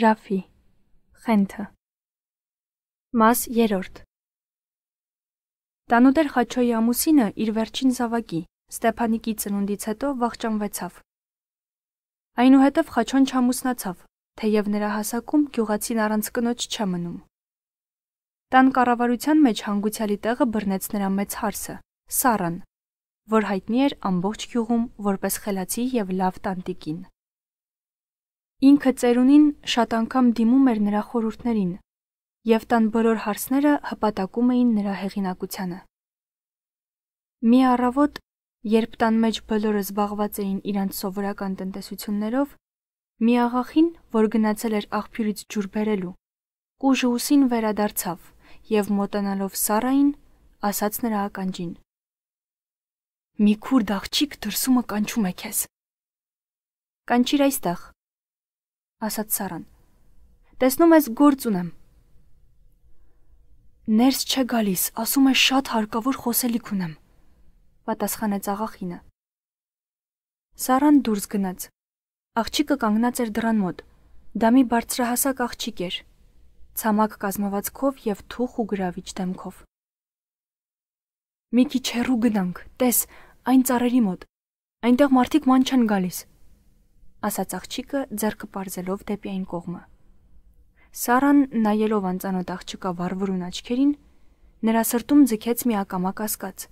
Ռաֆի Խենթը Մաս 3 Տանուտեր Խաչոյի ամուսինը իր վերջին զավակի Ստեփանիկի ծնունդից հետո վախճանվեցավ։ Այնուհետև Խաչոն չամուսնացավ, թեև նրա հասակում գյուղացին առանց կնոջ չէ մնում։ Տան կառավարության մեջ հանգուցյալի տեղը բռնեց նրա մեծ հարսը՝ Սարան, որ հայտնի էր ամբողջ գյուղում որպես խելացի եւ լավ տանտիկին։ Ինքը ծերունին շատ անգամ դիմում էր նրա խորհուրդներին, եւ տան բոլոր հարցները հպատակում էին նրա հեղինակությանը։ Մի առավոտ, երբ տան մեջ բոլորը զբաղված էին իրենց սովորական տնտեսություններով, մի աղախին, որ գնացել էր աղբյուրից ջուր բերելու, կուժը ուսին վերադարձավ եւ մոտանալով Սարային, ասաց նրա ականջին. Մի քուրդ աղջիկ դրսումը կանչում է քեզ։ Կանչիր այստեղ, ասաց Սարան։ Տեսնում ես գործ ունեմ։ Ներս չգալիս, ասում է շատ հարկավոր խոսելիք ունեմ, պատասխանեց աղախինը։ Սարան դուրս գնաց։ Աղջիկը կանգնած էր դրան մոտ։ Դա մի բարձրահասակ աղջիկ էր։ Ցամաք կազմվածքով եւ թուխ ու գրավիչ դեմքով։ Մի քիչ հեռու գնանք, տես, այն ծառերի մոտ։ Այնտեղ մարդիկ ման չեն գալիս ասաց աղջիկը ձեռքը པարզելով դեպի այն կողմը։ Սարան նայելով անծանոթ աղջկա վարվրուն աչքերին, նրա սրտում ձգեց մի ակամա կասկած։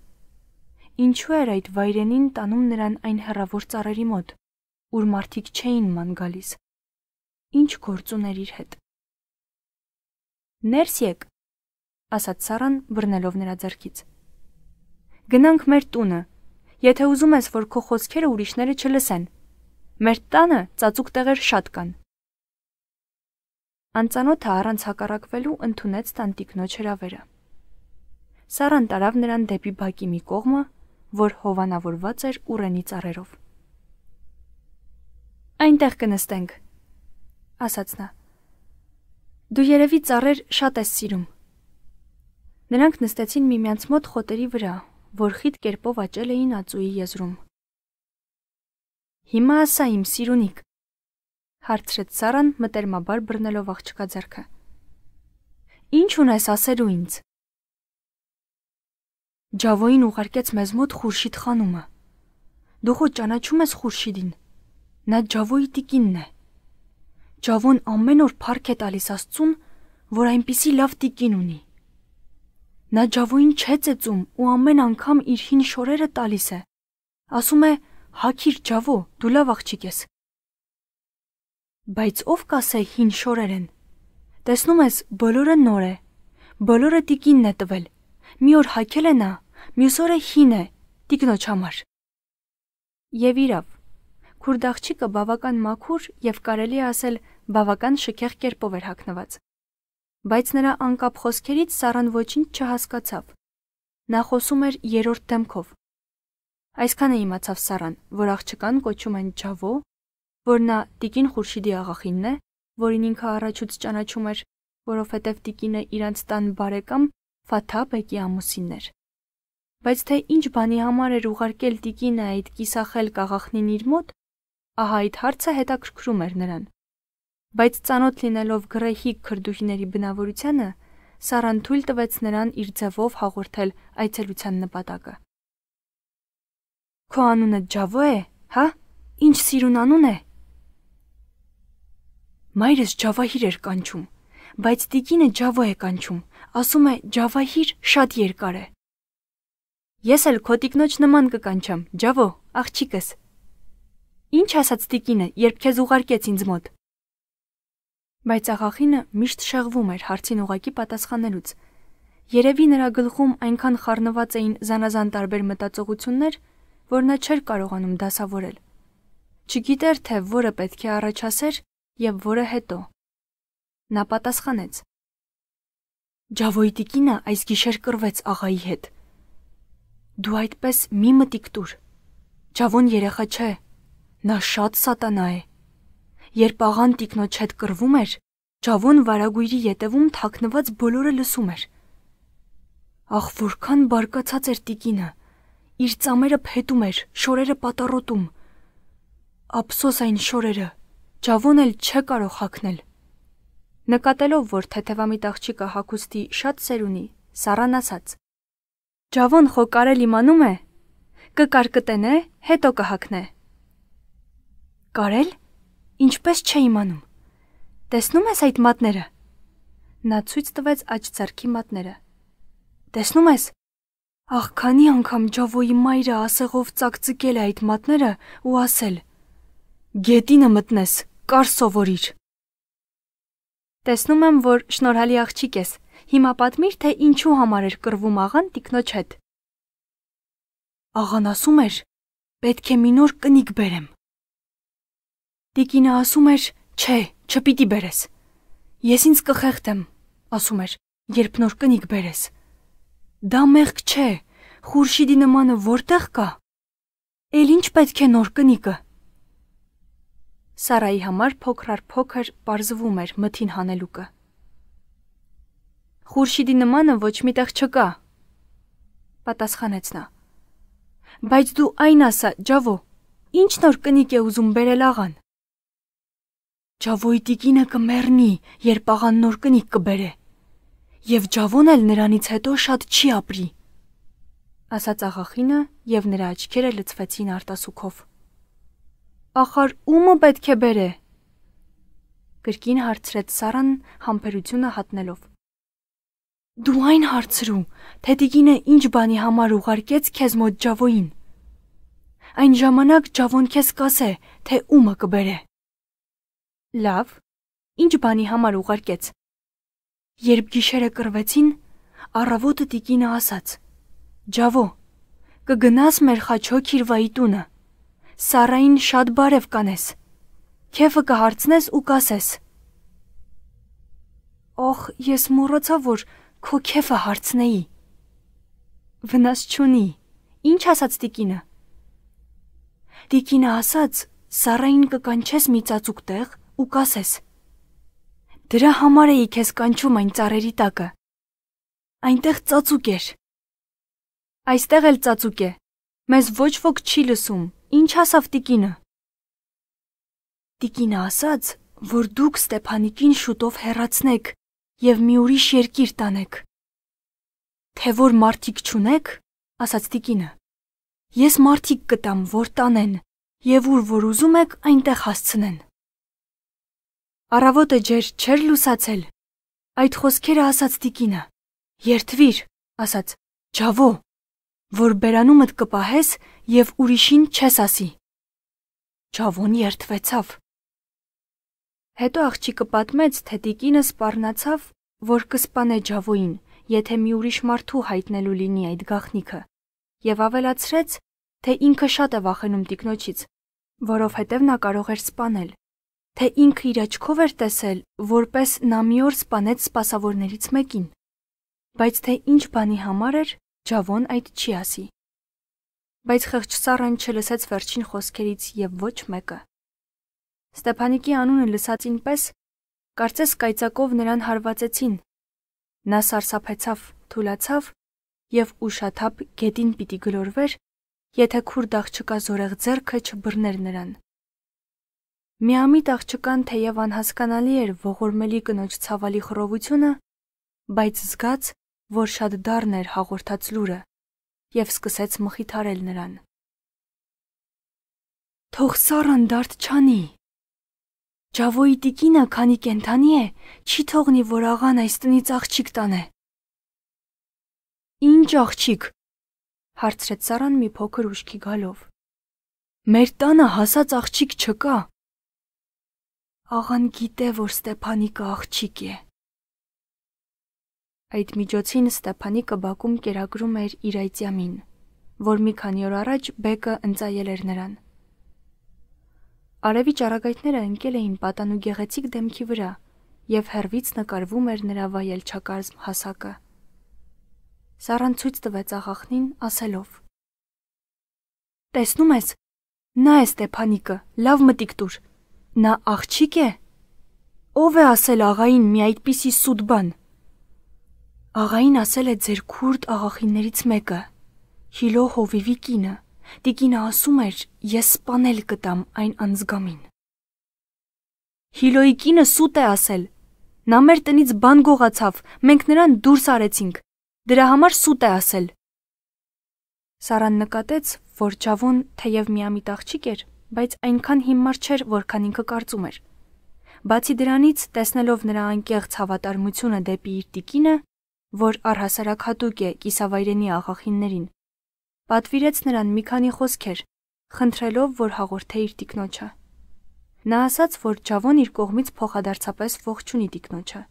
Ինչու էր այդ վայրենին տանում նրան այն հեռավոր ծառերի մոտ, ուր մարդիկ չէին ման գալիս։ Ինչ գործ ուներ իր հետ։ Ներս եկ, ասաց Սարան բռնելով նրա ձեռքից։ Գնանք մեր տունը։ Եթե ուզում ես, որ քո խոսքերը ուրիշները չլսեն, Մեր տանը ծածուկ տեղեր շատ կան։ Անծանոթը առանց հակառակվելու ընդունեց տանտիկնոջ հրավերը։ Սարան տարավ նրան դեպի բակի մի կողմը, որ հովանավորված էր ուրենի ծառերով։ Այնտեղ կնստենք, ասաց նա։ Դու երևի ծառեր շատ ես սիրում։ Նրանք նստեցին միմյանց մոտ խոտերի վրա, որ խիտ կերպով աճել էին ածուի եզրում։ Հիմա ասա իմ սիրունիկ, հարցրեց Սարան մտերմաբար բռնելով աղջկա ձեռքը։ Ինչ ունես ասելու ինձ։ Ջավոին ուղարկեց մեզ մոտ Խուրշիդ խանումը։ Դու խո ճանաչում ես Խուրշիդին։ Նա Ջավոյի տիկինն է։ Ջավոն ամեն օր փառք է տալիս Աստծուն, որ այնպիսի լավ տիկին ունի։ Նա Ջավոին չէ ծեծում ու ամեն անգամ իր հին շորերը տալիս է։ Ասում է, Հակիր ճավո, դու լավ աղջիկ ես։ Բայց ով կասե հին շորերեն։ Տեսնում ես, բոլորը նոր է։ Բոլորը տիկինն է տվել։ Մի օր հակել է նա, մյուս օրը հին է, տիկնոջ համար։ Եվ իրավ, քուրդ աղջիկը բավական մաքուր եւ կարելի ասել բավական շքեղ կերպով էր հագնված բայց նրա անկապ խոսքերից Սառան ոչինչ չհասկացավ։ Նա խոսում էր երրորդ դեմքով, Այսքանը իմացավ Սարան, որ աղջկան կոչում են Ջավո, որ նա Տիկին Խուրշիդի աղախինն է, որին ինքը առաջուց ճանաչում էր, որովհետև Տիկինը իրանց տան բարեկամ Ֆաթա Բեկի ամուսինն էր։ Բայց թե ինչ բանի համար էր ուղարկել Տիկինը այդ կիսախել կաղախնին իր մոտ, ահա այդ հարցը հետաքրքրում էր նրան։ Բայց ծանոթ լինելով գրեհիկ քրդուհիների բնավորությանը, Սարան թույլ տվեց նրան իր ձևով հաղորդել այցելության նպատակը։ Քո անունը Ջավո է, հա? Ինչ սիրուն անուն է։ Մայրս Ջավահիր էր կանչում, բայց Տիկինը Ջավո է կանչում։ Ասում է Ջավահիր շատ երկար է։ Ես էլ քո տիկնոջ նման կկանչեմ, Ջավո, աղջիկս։ Ինչ ասաց Տիկինը, երբ քեզ ուղարկեց ինձ մոտ։ Բայց աղախինը միշտ շեղվում էր հարցին ուղակի պատասխանելուց։ Երևի նրա գլխում այնքան խառնված էին զանազան տարբեր մտածողություններ, որ նա չէր կարողանում դասավորել։ Չգիտեր, թե որը պետք է առաջասեր եւ որը հետո։ Նա պատասխանեց. Ջավոյտի կինը այս գիշեր կրվեց աղայի հետ։ Դու այդպես մի մտիկ տուր։ Ջավոն երեխա չէ։ Նա շատ սատանա է։ Երբ աղան տիկնոջ հետ կրվում էր, Ջավոն վարագույրի ետևում թաքնված բոլորը լսում էր։ Ախ, որքան բարկացած էր տիկինը իր ծամերը փետում էր, շորերը պատառոտում։ Ափսոս այն շորերը, ճավոն էլ չկարող հագնել։ Նկատելով, որ թեթևամիտ աղջիկը հագուստի շատ սեր ունի, Սառան ասաց. «Ճավոն խոկարել իմանում է, կկարկտենե, հետո կհակնե»։ «Կարել? Ինչպես չէ իմանում։ Տեսնում ես այդ մատները»։ Նա ցույց տվեց աջ ձեռքի մատները։ «Տեսնում ես, Ախ, քանի անգամ Ջավոյի մայրը ասեղով ծակծկել է այդ մատները ու ասել. «Գետինը մտնես, կար սովորիր»։ Տեսնում եմ, որ շնորհալի աղջիկ ես։ Հիմա պատմիր, թե ինչու համար էր կռվում աղան տիկնոջ հետ։ Աղան ասում էր. «Պետք է մի նոր կնիկ բերեմ»։ Տիկինը ասում էր. «Չէ, չպիտի բերես»։ Ես ինձ կխեղդեմ, ասում էր, երբ նոր կնիկ բերես։ Դա մեղք չէ։ Խուրշիդի նմանը որտեղ կա։ Էլ ինչ պետք է նոր կնիկը։ Սարայի համար փոքր առ փոքր པարզվում էր մթին հանելուկը։ Խուրշիդի նմանը ոչ միտեղ չկա։ Պատասխանեց նա։ Բայց դու այն ասա, Ջավո, ինչ նոր կնիկ է ուզում բերել աղան։ Ջավոյի տիկինը կմեռնի, երբ աղան նոր կնիկ կբերե։ կը եւ Ջավոն էլ նրանից հետո շատ չի ապրի։ ասաց աղախինը եւ նրա աչքերը լցվեցին արտասուքով։ Ախար ումը պետք է բերե։ Կրկին հարցրեց Սարան համբերությունը հատնելով։ Դու այն հարցրու, թե Տիգինը ինչ բանի համար ուղարկեց քեզ մոտ Ջավոին։ Այն ժամանակ Ջավոն քեզ կասե, թե ումը կբերե։ Լավ։ Ինչ բանի համար ուղարկեց Երբ գիշերը կրվեցին, առավոտը Տիկինը ասաց. «Ջավո, կգնաս մեր խաչո Քիրվայի տունը։ Սարային շատ բարև կանես։ Քեֆը կհարցնես ու կասես»։ Օխ, ես մոռացա, որ քո քեֆը հարցնեի։ Վնաս չունի։ Ինչ ասաց Տիկինը։ Տիկինը ասաց. «Սարային կկանչես մի ծածուկ տեղ ու կասես. Դրա համար էի քեզ կանչում այն ծառերի տակը։ Այնտեղ ծածուկ էր։ Այստեղ էլ ծածուկ է։ Մեզ ոչ ոք չի լսում։ Ինչ ասավ Տիկինը։ Տիկինը ասաց, որ դուք Ստեփանիկին շուտով հեռացնեք եւ մի ուրիշ երկիր տանեք։ Թե որ մարդիկ չունեք, ասաց Տիկինը։ Ես մարդիկ կտամ, որ տանեն, եւ ուր որ ուզում եք, այնտեղ հասցնեն։ Առավոտը ջեր չեր լուսացել։ Այդ խոսքերը ասաց Տիկինը։ Երթվիր, ասաց։ Ջավո, որ բերանումդ կպահես եւ ուրիշին չես ասի։ Ջավոն երթվեցավ։ Հետո աղջիկը պատմեց, թե Տիկինը սпарնացավ, որ կսպանե Ջավոին, եթե մի ուրիշ մարդու հայտնելու լինի այդ գախնիկը, եւ ավելացրեց, թե ինքը շատ է վախենում Տիկնոջից, որովհետև նա կարող էր սպանել թե ինքը իր աչքով էր տեսել, որպես նա մի օր սپانեց սպասավորներից մեկին։ Բայց թե ինչ բանի համար էր, Ջավոն այդ չի ասի։ Բայց խղճ Սառան չլսեց վերջին խոսքերից եւ ոչ մեկը։ Ստեփանիկի անունը լսածին պես կարծես կայծակով նրան հարվածեցին։ Նա սարսափեցավ, թուլացավ եւ ուշաթափ գետին պիտի գլորվեր, եթե քուրդ աղջկա զորեղ ձեռքը չբռներ նրան։ Միամիտ աղջկան թեև անհասկանալի էր ողորմելի կնոջ ցավալի խռովությունը, բայց զգաց, որ շատ դառն էր հաղորդած լուրը եւ սկսեց մխիթարել նրան։ Թող սառան դարտ չանի։ Ջավոյի տիկինը քանի կենթանի է, չի թողնի, որ աղան այս տնից աղջիկ տանե։ Ինչ աղջիկ, հարցրեց Սարան մի փոքր ուշքի գալով։ Մեր տանը հասած աղջիկ չկա։ Աղան գիտե, որ Ստեփանիկը աղջիկ է։ Այդ միջոցին Ստեփանիկը Բաքում կերակրում էր իր այցյամին, որ մի քանի օր առաջ Բեկը ընծայել էր նրան։ Արևի ճառագայթները ընկել էին պատանու գեղեցիկ դեմքի վրա, եւ հերվից նկարվում էր նրա վայելչակարզմ հասակը։ Սառան ցույց տվեց աղախնին, ասելով. Տեսնում ես, նա է Ստեփանիկը, լավ մտիկ տուր։ Նա աղջիկ է։ Ո՞վ է ասել աղային մի այդպիսի սուտ բան։ Աղային ասել է ձեր քուրդ աղախիններից մեկը, Հիլո Հովիվի կինը։ Տիկինը ասում էր, ես սپانել կտամ այն անզգամին։ Հիլոյի կինը սուտ է ասել։ Նա մեր տնից բան գողացավ, մենք նրան դուրս արեցինք։ Դրա համար սուտ է ասել։ Սարան նկատեց, որ Ճավոն թեև միամիտ աղջիկ էր, բայց այնքան հիմար չէր, որքան ինքը կարծում էր։ Բացի դրանից, տեսնելով նրա անկեղծ հավատարմությունը դեպի իր տիկինը, որ առհասարակ հատուկ է կիսավայրենի աղախիններին, պատվիրեց նրան մի քանի խոսքեր, խնդրելով, որ հաղորդե իր տիկնոջը։ Նա ասաց, որ Ջավոն իր կողմից փոխադարձապես ողջունի տիկնոջը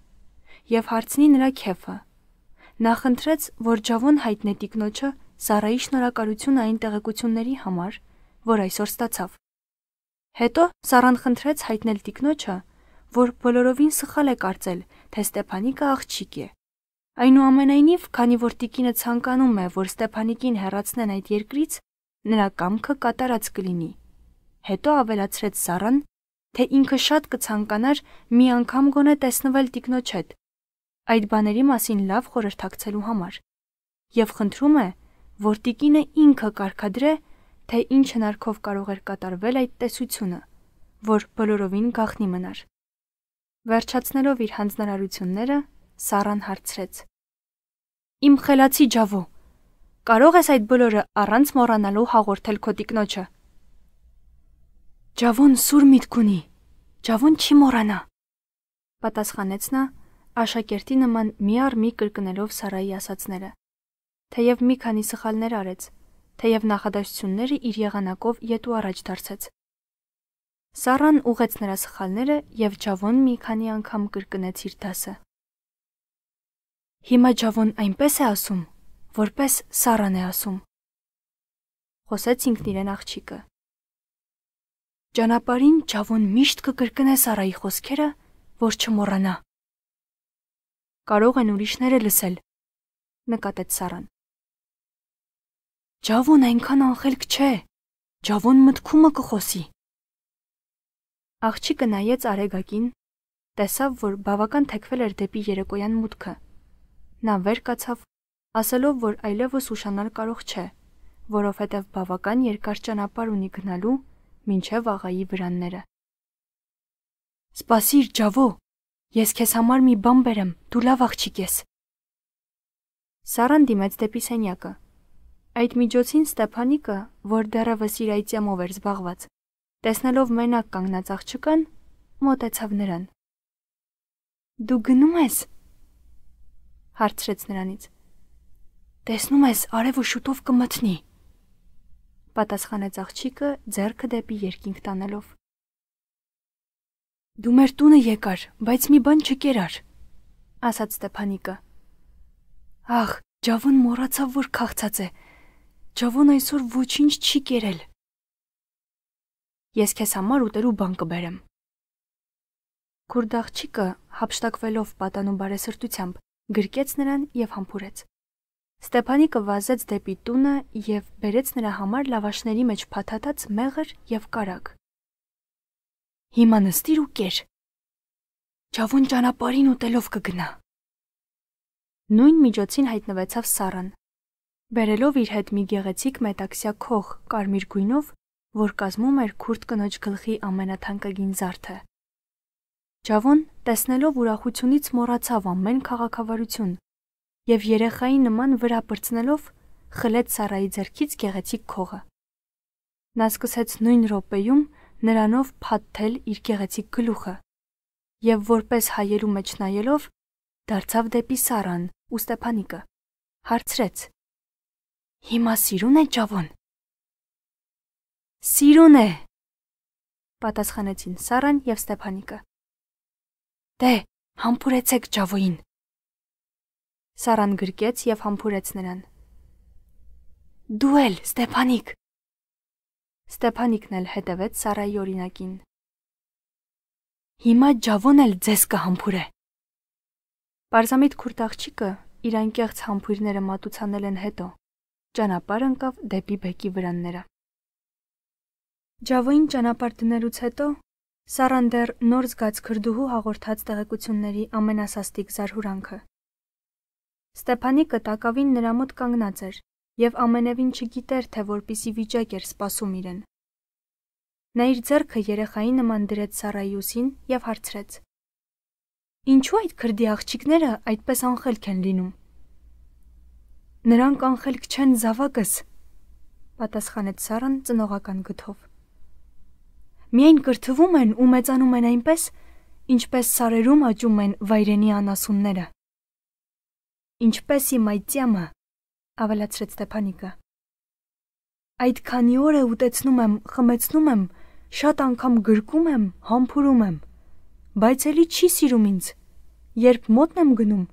եւ հարցնի նրա քեֆը։ Նա խնդրեց, որ Ջավոն հայտնե տիկնոջը Սարայի շնորհակալություն այն տեղեկությունների համար, որ այսօր ստացավ։ Հետո Սառան խնդրեց հայտնել տիկնոջը, որ բոլորովին սխալ է կարծել, թե Ստեփանիկը աղջիկ է։ Այնուամենայնիվ, քանի որ տիկինը ցանկանում է, որ Ստեփանիկին հեռացնեն այդ երկրից, նրա կամքը կատարած կլինի։ Հետո ավելացրեց Սառան, թե ինքը շատ կցանկանար մի անգամ գոնե տեսնվել տիկնոջ հետ, այդ բաների մասին լավ խորհրդակցելու համար։ Եվ խնդրում է, որ տիկինը ինքը կարկադրե թե ինչ հնարքով կարող էր կատարվել այդ տեսությունը, որ բոլորովին գախնի մնար։ Վերջացնելով իր հանձնարարությունները, Սառան հարցրեց. Իմ խելացի Ջավո, կարող ես այդ բոլորը առանց մոռանալու հաղորդել քո տիկնոջը։ Ջավոն սուր միտք ունի։ Ջավոն չի մոռանա։ Պատասխանեց նա, աշակերտի նման մի առ մի կրկնելով Սարայի ասացները։ Թեև մի քանի սխալներ արեց, թեև նախադասությունները իր եղանակով յետու առաջ դարձեց։ Սառան ուղեց նրա սխալները եւ Ջավոն մի քանի անգամ կրկնեց իր դասը։ Հիմա Ջավոն այնպես է ասում, որպես Սառան է ասում։ Խոսեց ինքն իրեն աղջիկը։ Ճանապարհին Ջավոն միշտ կկրկնե Սարայի խոսքերը, որ չմոռանա։ Կարող են ուրիշները լսել, նկատեց Սարան։ Ջավուն այնքան անխելք չէ։ Ջավուն մտքումը կխոսի։ Աղջիկը նայեց Արեգակին, տեսավ, որ բավական թեքվել էր դեպի երեկոյան մուտքը։ Նա վեր կացավ, ասելով, որ այլևս ուշանալ կարող չէ, որովհետև բավական երկար ճանապարհ ունի գնալու մինչև աղայի վրանները։ Սպասիր, Ջավո, ես քեզ համար մի բան բերեմ, դու լավ աղջիկ ես։ Սարան դիմեց դեպի սենյակը։ Այդ միջոցին Ստեփանիկը, որ դեռևս իր այծյամով էր զբաղված, տեսնելով մենակ կանգնած աղջկան, մոտեցավ նրան։ Դու գնում ես հարցրեց նրանից։ Տեսնում ես, արևը շուտով կմթնի։ Պատասխանեց աղջիկը, ձեռքը դեպի երկինք տանելով։ Դու մեր տունը եկար, բայց մի բան չկերար, ասաց Ստեփանիկը։ Ահ, Ջավուն մոռացավ, որ քաղցած է։ Ջավոն այսօր ոչինչ չի կերել։ Ես քեզ համար ուտելու բան կբերեմ։ Քուրդաղջիկը հապշտակվելով պատանու բարեսրտությամբ գրկեց նրան եւ համբուրեց։ Ստեփանիկը վազեց դեպի տունը եւ բերեց նրա համար լավաշների մեջ փաթաթած մեղր եւ կարակ։ Հիմա նստիր ու կեր։ Ջավոն ճանապարհին ուտելով կգնա։ Նույն միջոցին հայտնվեցավ Սարան, Բերելով իր հետ մի գեղեցիկ մետաքսյա քող կարմիր գույնով, որ կազմում էր քուրդ կնոջ գլխի ամենաթանկագին զարդը։ Ջավոն, տեսնելով ուրախությունից մոռացավ ամեն քաղաքավարություն եւ երեխայի նման վրա բրցնելով խլեց Սարայի ձեռքից գեղեցիկ քողը։ Նա սկսեց նույն րոպեում նրանով փաթթել իր գեղեցիկ գլուխը եւ որպես հայելու մեջ նայելով դարձավ դեպի Սարան ու Ստեփանիկը։ Հարցրեց. Հիմա սիրուն է ճավոն։ Սիրուն է։ Պատասխանեցին Սարան եւ Ստեփանիկը։ Դե, համբուրեցեք ճավոին։ Սարան գրկեց եւ համբուրեց նրան։ Դու էլ, Ստեփանիկ։ Ստեփանիկն էլ հետևեց Սարայի օրինակին։ Հիմա ջավոն էլ ձեզ կհամբուրե։ Պարզամիտ քուրտաղջիկը իր անկեղծ համբույրները մատուցանել են հետո, ճանապարհ ընկավ դեպի բեկի վրանները։ Ջավոյին ճանապարհ դնելուց հետո Սառան դեռ նոր զգաց քրդուհու հաղորդած տեղեկությունների ամենասաստիկ զարհուրանքը։ Ստեփանիկը տակավին նրա մոտ կանգնած էր եւ ամենևին չգիտեր, թե որպիսի վիճակ էր սպասում իրեն։ Նա իր ձեռքը երեխայի նման դրեց Սառայի ուսին եւ հարցրեց. Ինչու այդ քրդի աղջիկները այդպես անխելք են լինում։ Նրանք անխելք չեն զավակս, պատասխանեց Սարան ծնողական գթով։ Միայն կրթվում են ու մեծանում են այնպես, ինչպես սարերում աճում են վայրենի անասունները։ Ինչպես իմ այծյամը, ավելացրեց Ստեփանիկը։ Այդ քանի օրը ուտեցնում եմ, խմեցնում եմ, շատ անգամ գրկում եմ, համբուրում եմ, բայց ելի չի սիրում ինձ։ Երբ մոտն եմ գնում,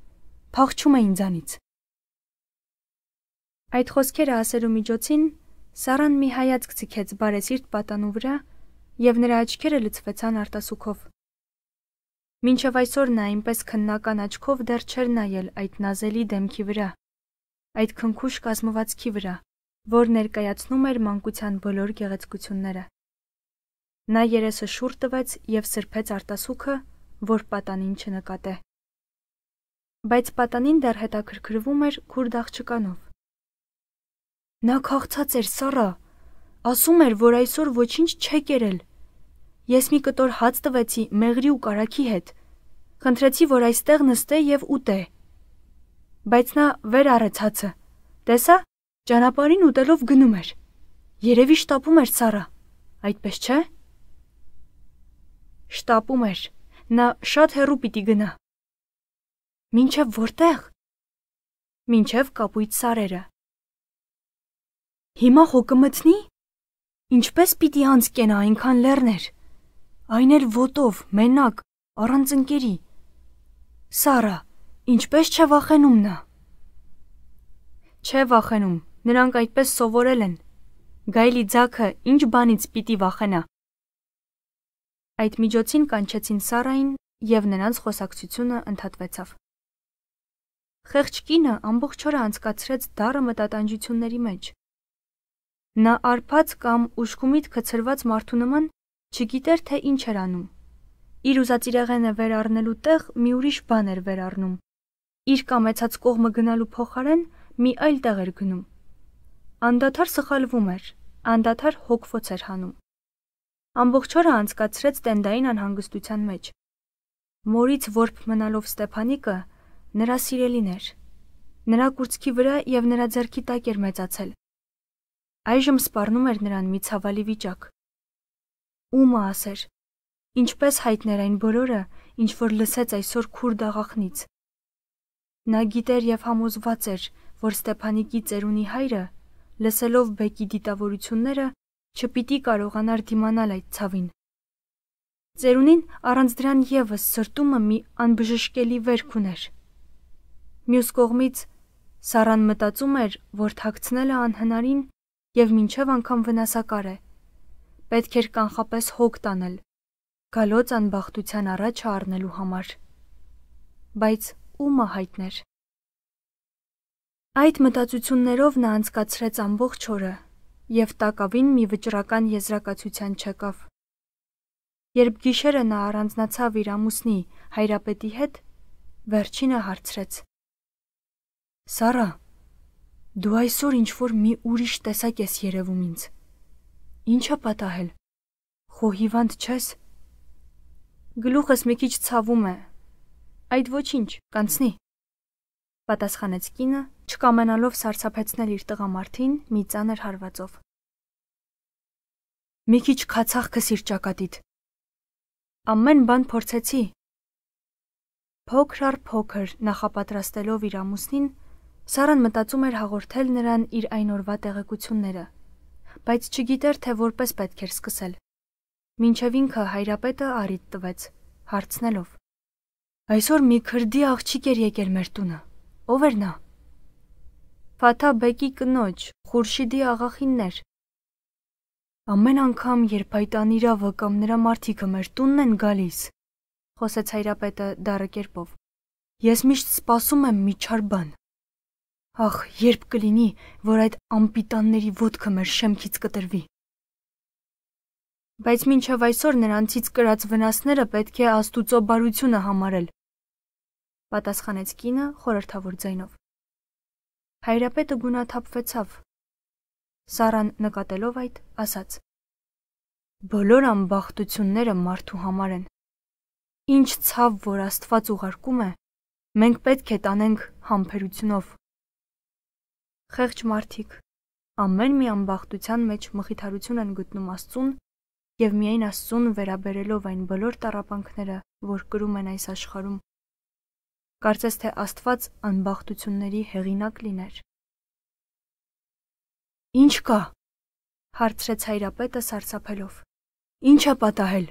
փախչում է ինձանից։ Այդ խոսքերը ասելու միջոցին Սառան մի հայացք ցիկեց բարեսիրտ պատանու վրա եւ նրա աչքերը լցվեցան արտասուքով։ Մինչև այսօր նա այնպես քննական աչքով դեռ չէր նայել այդ նազելի դեմքի վրա, այդ քնքուշ կազմվածքի վրա, որ ներկայացնում էր մանկության բոլոր գեղեցկությունները։ Նա երեսը շուռ տվեց եւ սրբեց արտասուքը, որ պատանին չնկատե։ Բայց պատանին դեռ հետաքրքրվում էր քուրդ աղջկանով Նա քաղցած էր Սառա, ասում էր, որ այսօր ոչինչ չէ կերել։ Ես մի կտոր հաց տվեցի մեղրի ու կարակի հետ։ Խնդրեցի, որ այստեղ նստե եւ ուտե։ Բայց նա վեր առեց հացը։ Տեսա, ճանապարհին ուտելով գնում էր։ Երևի շտապում էր Սառա։ Այդպես չէ։ Շտապում էր։ Նա շատ հեռու պիտի գնա։ Մինչև որտեղ։ Մինչև կապույտ սարերը։ Հիմա հո կմտնի։ Ինչպես պիտի անցկեն այնքան լեռներ։ Այն էլ ոտով, մենակ, առանց ընկերի։ Սարա, ինչպես չէ վախենում նա։ Չէ վախենում, նրանք այդպես սովորել են։ Գայլի ձակը ինչ բանից պիտի վախենա։ Այդ միջոցին կանչեցին Սարային եւ նրանց խոսակցությունը ընդհատվեցավ։ Խեղճ կինը ամբողջ օրը անցկացրեց դառը մտատանջությունների մեջ։ Նա արփած կամ ուշքումիտ գցրված մարդու նման չգիտեր թե ինչ էր անում։ Իր ուզածիրեղենը վերառնելու տեղ մի ուրիշ բան էր վերառնում։ Իր կամեցած կողմը գնալու փոխարեն մի այլ տեղ էր գնում։ Անդադար սխալվում էր, անդադար հոգվոց էր հանում։ Ամբողջ օրը անցկացրեց տենդային անհանգստության մեջ։ Մորից ворփ մնալով Ստեփանիկը նրա սիրելին էր։ Նրա կուրծքի վրա եւ նրա ձեռքի տակ էր մեծացել։ Այժմ սպառնում էր նրան մի ցավալի վիճակ։ Ումը ասեր։ Ինչպես հայտներ այն բոլորը, ինչ որ լսեց այսօր քուրդ աղախնից։ Նա գիտեր եւ համոզված էր, որ Ստեփանիկի ծերունի հայրը, լսելով Բեկի դիտավորությունները, չպիտի կարողանար դիմանալ այդ ցավին։ Ծերունին առանց դրան եւս սրտումը մի անբժշկելի վերք ուներ։ Մյուս կողմից Սարան մտածում էր, որ թաքցնելը անհնարին եւ ինչև անգամ վնասակար է։ Պետք էր կանխապես հոգ տանել, գալոց անբախտության առաջ առնելու համար։ Բայց ումը հայտներ։ Այդ մտածություններով նա անցկացրեց ամբողջ օրը եւ տակավին մի վճռական եզրակացության չեկավ։ Երբ գիշերը նա առանձնացավ իր ամուսնի հայրապետի հետ, վերջինը հարցրեց. Սարա, Դու այսօր ինչ որ մի ուրիշ տեսակ ես երևում ինձ։ Ինչա պատահել։ Խոհիվանդ չես։ Գլուխս մի քիչ ցավում է։ Այդ ոչինչ, կանցնի։ Պատասխանեց կինը, չկամենալով սարսափեցնել իր տղամարդին մի ծանր հարվածով։ Մի քիչ քացախ քսիր ճակատիդ։ Ամեն բան փորձեցի։ Փոքր առ փոքր նախապատրաստելով իր ամուսնին, Սարան մտածում էր հաղորդել նրան իր այն օրվա տեղեկությունները, բայց չգիտեր, թե որպես պետք էր սկսել։ Մինչև ինքը հայրապետը արիտ տվեց, հարցնելով. Այսօր մի քրդի աղջիկ էր եկել մեր տունը։ Ո՞վ էր նա։ Ֆաթա Բեկի կնոջ, Խուրշիդի աղախիններ։ Ամեն անգամ, երբ այդ անիրավը կամ նրա մարդիկը մեր տունն են գալիս, խոսեց հայրապետը դառը կերպով։ Ես միշտ սպասում եմ մի չար բան, Ախ, երբ կլինի, որ այդ ամպիտանների ոդքը մեր շեմքից կտրվի։ Բայց մինչև այսօր նրանցից կրած վնասները պետք է Աստուծո բարությունը համարել։ Պատասխանեց կինը խորհրդավոր ձայնով։ Հայրապետը գունաթափվեցավ։ Սարան նկատելով այդ, ասաց. Բոլոր ամբախտությունները մարդու համար են։ Ինչ ցավ, որ Աստված ուղարկում է, մենք պետք է տանենք համբերությունով։ Խեղճ մարդիկ ամեն մի ամբախտության մեջ մխիթարություն են գտնում Աստծուն եւ միայն Աստծուն վերաբերելով այն բոլոր տարապանքները, որ կրում են այս աշխարհում։ Կարծես թե Աստված անբախտությունների հեղինակ լիներ։ Ինչ կա հարցրեց հայրապետը սարսափելով։ Ինչ է պատահել։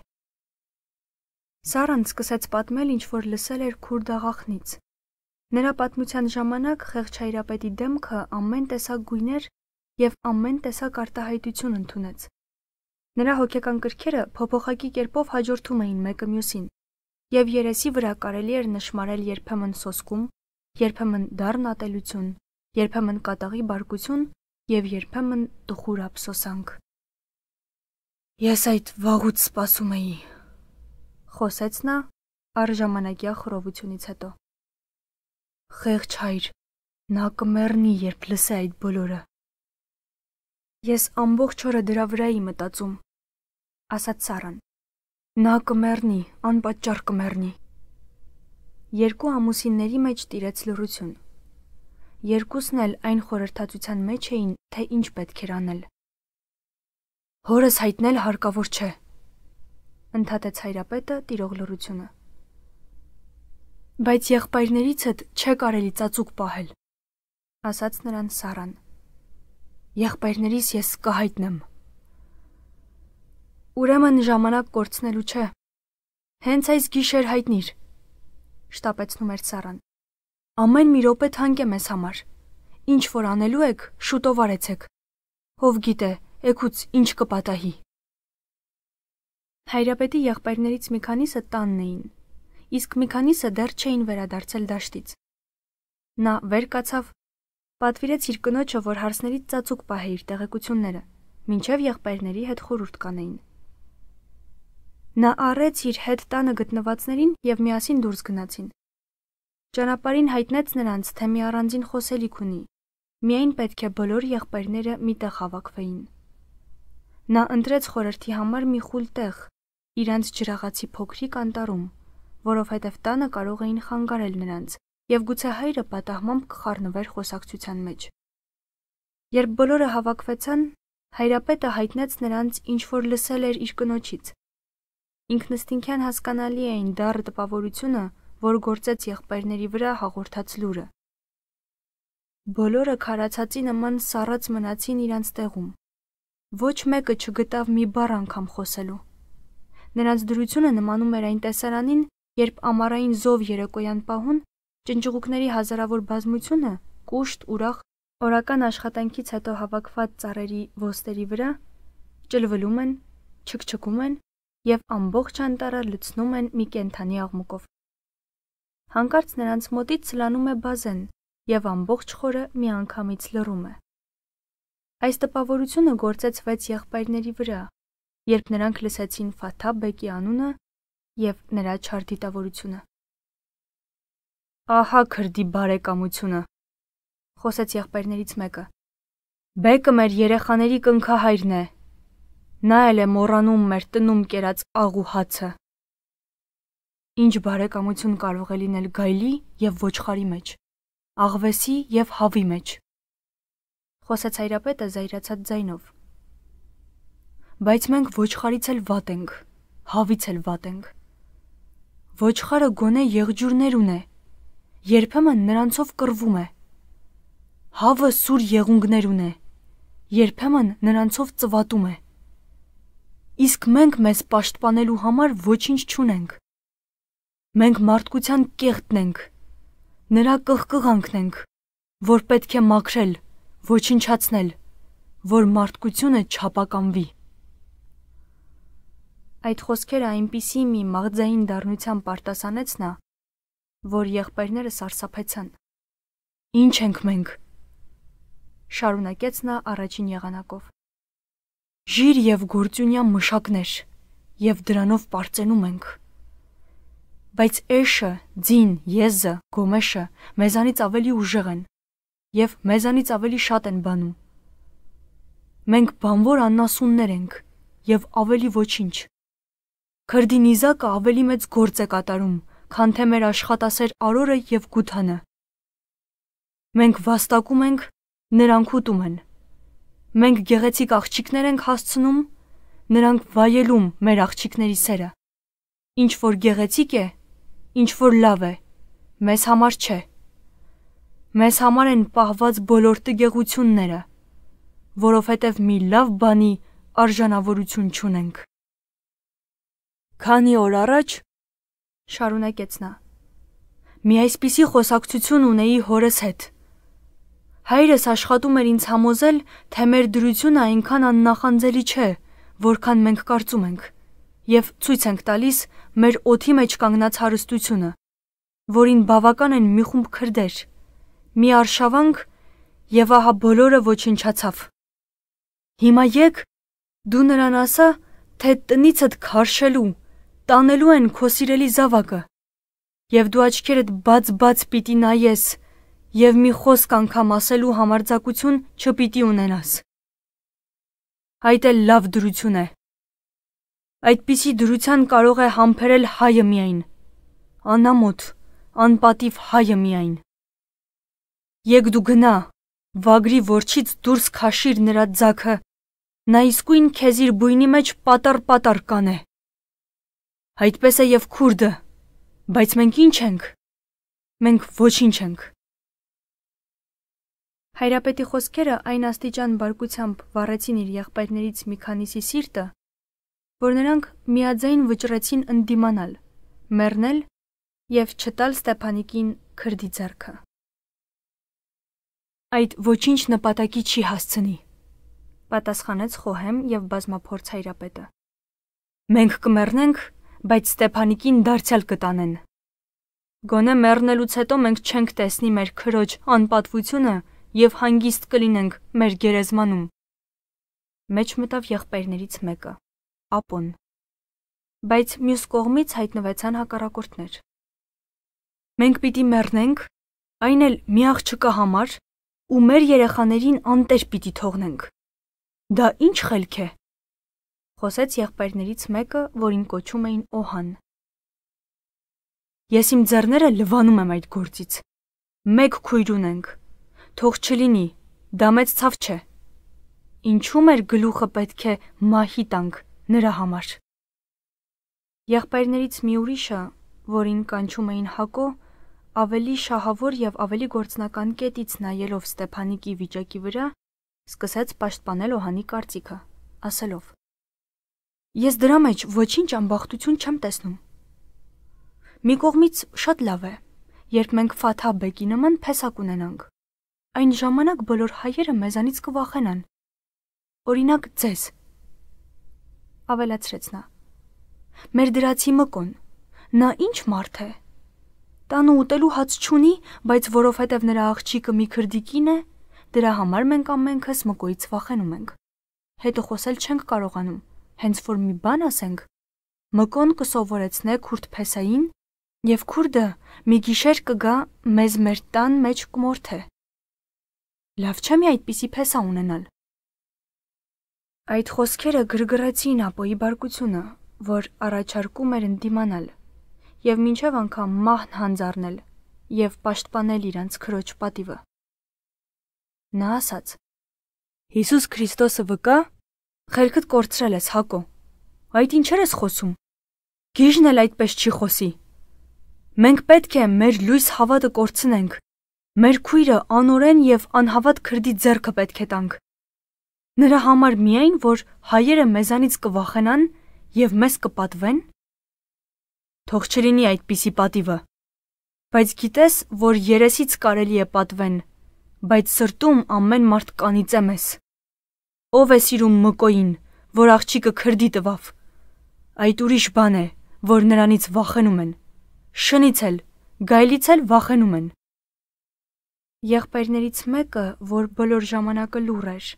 Սարան սկսեց պատմել, ինչ որ լսել էր քուրդաղախնից, Նրա պատմության ժամանակ խեղճայրապետի դեմքը ամեն տեսակ գույներ եւ ամեն տեսակ արտահայտություն ընդունեց։ Նրա հոգեկան կրքերը փոփոխակի կերպով հաջորդում էին մեկը մյուսին, եւ երեսի վրա կարելի էր նշмарել երբեմն սոսկում, երբեմն դառն ատելություն, երբեմն կատաղի բարկություն եւ երբեմն տխուր ափսոսանք։ Ես այդ վաղուց սպասում էի, խոսեց նա արժամանակյա խորովությունից հետո։ Խեղճ հայր, նա կմեռնի, երբ լսի այդ բոլորը։ Ես ամբողջ օրը դրա վրա էի մտածում, ասաց Սարան։ Նա կմեռնի, անպատճառ կմեռնի։ Երկու ամուսինների մեջ տիրեց լռություն։ Երկուսն էլ այն խորհրդածության մեջ էին, թե ինչ պետք էր անել։ Հորս հայտնել հարկավոր չէ, ընդհատեց հայրապետը տիրող լռությունը։ Բայց եղբայրներից հետ չէ կարելի ծածուկ պահել, ասաց նրան Սարան։ Եղբայրներիս ես կհայտնեմ։ Ուրեմն ժամանակ կորցնելու չէ։ Հենց այս գիշեր հայտնիր, շտապեցնում էր Սարան։ Ամեն մի րոպե թանկ է մեզ համար։ Ինչ որ անելու եք, շուտով արեցեք։ Ով գիտե, եկուց ինչ կպատահի։ Հայրապետի եղբայրներից մի քանիսը տանն էին, իսկ մի քանիսը դեռ չէին վերադարձել դաշտից։ Նա վեր կացավ, պատվիրեց իր կնոջը, որ հարսներից ծածուկ պահե իր տեղեկությունները, ինչև եղբայրների հետ խորհուրդ կանեին։ Նա առեց իր հետ տանը գտնվածներին եւ միասին դուրս գնացին։ Ճանապարհին հայտնեց նրանց, թե մի առանձին խոսելիք ունի։ Միայն պետք է բոլոր եղբայրները միտեղ հավաքվեին։ Նա ընտրեց խորհրդի համար մի խուլ տեղ, իրանց ջրաղացի փոքրիկ անտառում, որովհետև տանը կարող էին խանգարել նրանց, եւ գուցե հայրը պատահմամբ կխառնվեր խոսակցության մեջ։ Երբ բոլորը հավաքվեցան, հայրապետը հայտնեց նրանց ինչ որ լսել էր իր կնոջից։ Ինքնստինքյան հասկանալի էին դառը տպավորությունը, որ գործեց եղբայրների վրա հաղորդած լուրը։ Բոլորը քարացածի նման սառած մնացին իրանց տեղում։ Ոչ մեկը չգտավ մի բառ անգամ խոսելու։ Նրանց դրությունը նմանում էր այն տեսարանին, երբ ամառային զով երեկոյան պահուն ճնճղուկների հազարավոր բազմությունը կուշտ ուրախ օրական աշխատանքից հետո հավաքված ծառերի ոստերի վրա ճլվլում են, չքչկում են եւ ամբողջ անտառը լցնում են մի կենթանի աղմուկով։ Հանկարծ նրանց մոտից ցլանում է բազեն եւ ամբողջ խորը մի անգամից լռում է։ Այս տպավորությունը գործեց վեց եղբայրների վրա, երբ նրանք լսեցին Ֆաթա Բեկի անունը եւ նրա չար դիտավորությունը։ Ահա քրդի բարեկամությունը, խոսեց եղբայրներից մեկը։ Բեկը մեր երեխաների կնքահայրն է։ Նա էլ է մոռանում մեր տնում կերած աղու հացը։ Ինչ բարեկամություն կարող է լինել գայլի եւ ոչխարի մեջ, աղվեսի եւ հավի մեջ։ Խոսեց հայրապետը զայրացած ձայնով։ Բայց մենք ոչխարից էլ վատ ենք, հավից էլ վատ ենք ոչխարը գոնե եղջյուրներուն է։ Երբեմն նրանցով կռվում է։ Հավը սուր եղունգներուն է։ Երբեմն նրանցով ծվատում է։ Իսկ մենք մեզ պաշտպանելու համար ոչինչ չունենք։ Մենք մարդկության կեղտն ենք։ Նրա կղկղանքն ենք, որ պետք է մաքրել, ոչնչացնել, որ մարդկությունը չապականվի։ Այդ խոսքերը այնպիսի մի մաղձային դառնության պարտասանեց նա, որ եղբայրները սարսափեցան։ Ինչ ենք մենք։ Շարունակեց նա առաջին եղանակով։ Ժիր եւ գործունյա մշակներ եւ դրանով པարծենում ենք։ Բայց Էշը, Ձին, Եզը, Գոմեշը մեզանից ավելի ուժեղ են եւ մեզանից ավելի շատ են բանում։ Մենք բանվոր աննասուններ ենք եւ ավելի ոչինչ։ Քրդի նիզակը ավելի մեծ գործ է կատարում, քան թե մեր աշխատասեր արորը եւ գութանը։ Մենք վաստակում ենք, նրանք ուտում են։ Մենք գեղեցիկ աղջիկներ ենք հասցնում, նրանք վայելում մեր աղջիկների սերը։ Ինչ որ գեղեցիկ է, ինչ որ լավ է, մեզ համար չէ։ Մեզ համար են պահված բոլոր տգեղությունները, որովհետև մի լավ բանի արժանավորություն չունենք։ Քանի օր առաջ շարունակեց նա։ Մի այսպիսի խոսակցություն ունեի հորս հետ։ Հայրս աշխատում էր ինձ համոզել, թե մեր դրությունը այնքան աննախանձելի չէ, որքան մենք կարծում ենք, եւ ցույց ենք տալիս մեր օթի մեջ կանգնած հարստությունը, որին բավական են մի խումբ քրդեր, մի արշավանք եւ ահա բոլորը ոչնչացավ։ Հիմա եկ դու նրան ասա, թե տնիցդ քարշելու տանելու են քո սիրելի զավակը։ Եվ դու աչքերդ բաց-բաց պիտի նայես, եւ մի խոսք անգամ ասելու համարձակություն չպիտի ունենաս։ Այդ էլ լավ դրություն է։ Այդպիսի դրության կարող է համբերել հայը միայն։ Անամոթ, անպատիվ հայը միայն։ Եկ դու գնա, վագրի ворչից դուրս քաշիր նրա ձակը, նա իսկույն քեզ իր բույնի մեջ պատար-պատար կանե։ Այդպես է եւ քուրդը։ Բայց մենք ինչ ենք։ Մենք ոչինչ ենք։ Հայրապետի խոսքերը այն աստիճան բարկությամբ վառեցին իր եղբայրներից մի քանիսի սիրտը, որ նրանք միաձայն վճռեցին ընդդիմանալ, մեռնել եւ չտալ Ստեփանիկին քրդի ձեռքը։ Այդ ոչինչ նպատակի չի հասցնի, պատասխանեց խոհեմ եւ բազմափորձ հայրապետը։ Մենք կմեռնենք բայց Ստեփանիկին դարձյալ կտանեն։ Գոնե մեռնելուց հետո մենք չենք տեսնի մեր քրոջ անպատվությունը եւ հանգիստ կլինենք մեր գերեզմանում։ Մեջ մտավ եղբայրներից մեկը՝ Ապոն։ Բայց մյուս կողմից հայտնվեցան հակառակորդներ։ Մենք պիտի մեռնենք, այն էլ մի աղջկա համար, ու մեր երեխաներին անտեր պիտի թողնենք։ Դա ի՞նչ խելք է խոսեց եղբայրներից մեկը, որին կոչում էին Օհան։ Ես իմ ձեռները լվանում եմ այդ գործից։ Մեկ քույր ունենք։ Թող չլինի, դա մեծ ցավ չէ։ Ինչու՞ մեր գլուխը պետք է մահի տանք նրա համար։ Եղբայրներից մի ուրիշը, որին կանչում էին Հակո, ավելի շահավոր եւ ավելի գործնական կետից նայելով Ստեփանիկի վիճակի վրա, սկսեց պաշտպանել Օհանի կարծիքը, ասելով. Ես դրա մեջ ոչինչ ամբախտություն չեմ տեսնում։ Մի կողմից շատ լավ է, երբ մենք Ֆաթա Բեկի նման փեսակ ունենանք։ Այն ժամանակ բոլոր հայերը մեզանից կվախենան։ Օրինակ ձեզ։ Ավելացրեց նա։ Մեր դրացի մկոն։ Նա ինչ մարդ է։ Տանը ուտելու հաց չունի, բայց որովհետև նրա աղջիկը մի քրդիկին է, դրա համար մենք ամենքս մկոից վախենում ենք։ Հետո խոսել չենք կարողանում հենց որ մի բան ասենք, մկոն կսովորեցնե քուրդփեսային եւ քուրդը մի գիշեր կգա մեզ մեր տան մեջ կմորթե։ Լավ չէ՞ մի այդպիսի փեսա ունենալ։ Այդ խոսքերը գրգռեցին ապոյի բարկությունը, որ առաջարկում էր ընդդիմանալ եւ մինչև անգամ մահն հանձարնել եւ պաշտպանել իրանց քրոջ պատիվը։ Նա ասաց. Հիսուս Քրիստոսը վկա Խելքդ կորցրել ես, Հակո։ Այդ ինչեր ես խոսում։ Գիժն էլ այդպես չի խոսի։ Մենք պետք է մեր լույս հավատը կորցնենք։ Մեր քույրը անորեն եւ անհավատ քրդի ձեռքը պետք է տանք։ Նրա համար միայն որ հայերը մեզանից կվախենան եւ մեզ կպատվեն։ Թող չլինի այդպիսի պատիվը։ Բայց գիտես, որ երեսից կարելի է պատվեն, բայց սրտում ամեն մարդ կանիծեմ ես։ Ով է սիրում մկոյին, որ աղջիկը քրդի տվավ։ Այդ ուրիշ բան է, որ նրանից վախենում են։ Շնից էլ, գայլից էլ վախենում են։ Եղբայրներից մեկը, որ բոլոր ժամանակը լուր էր,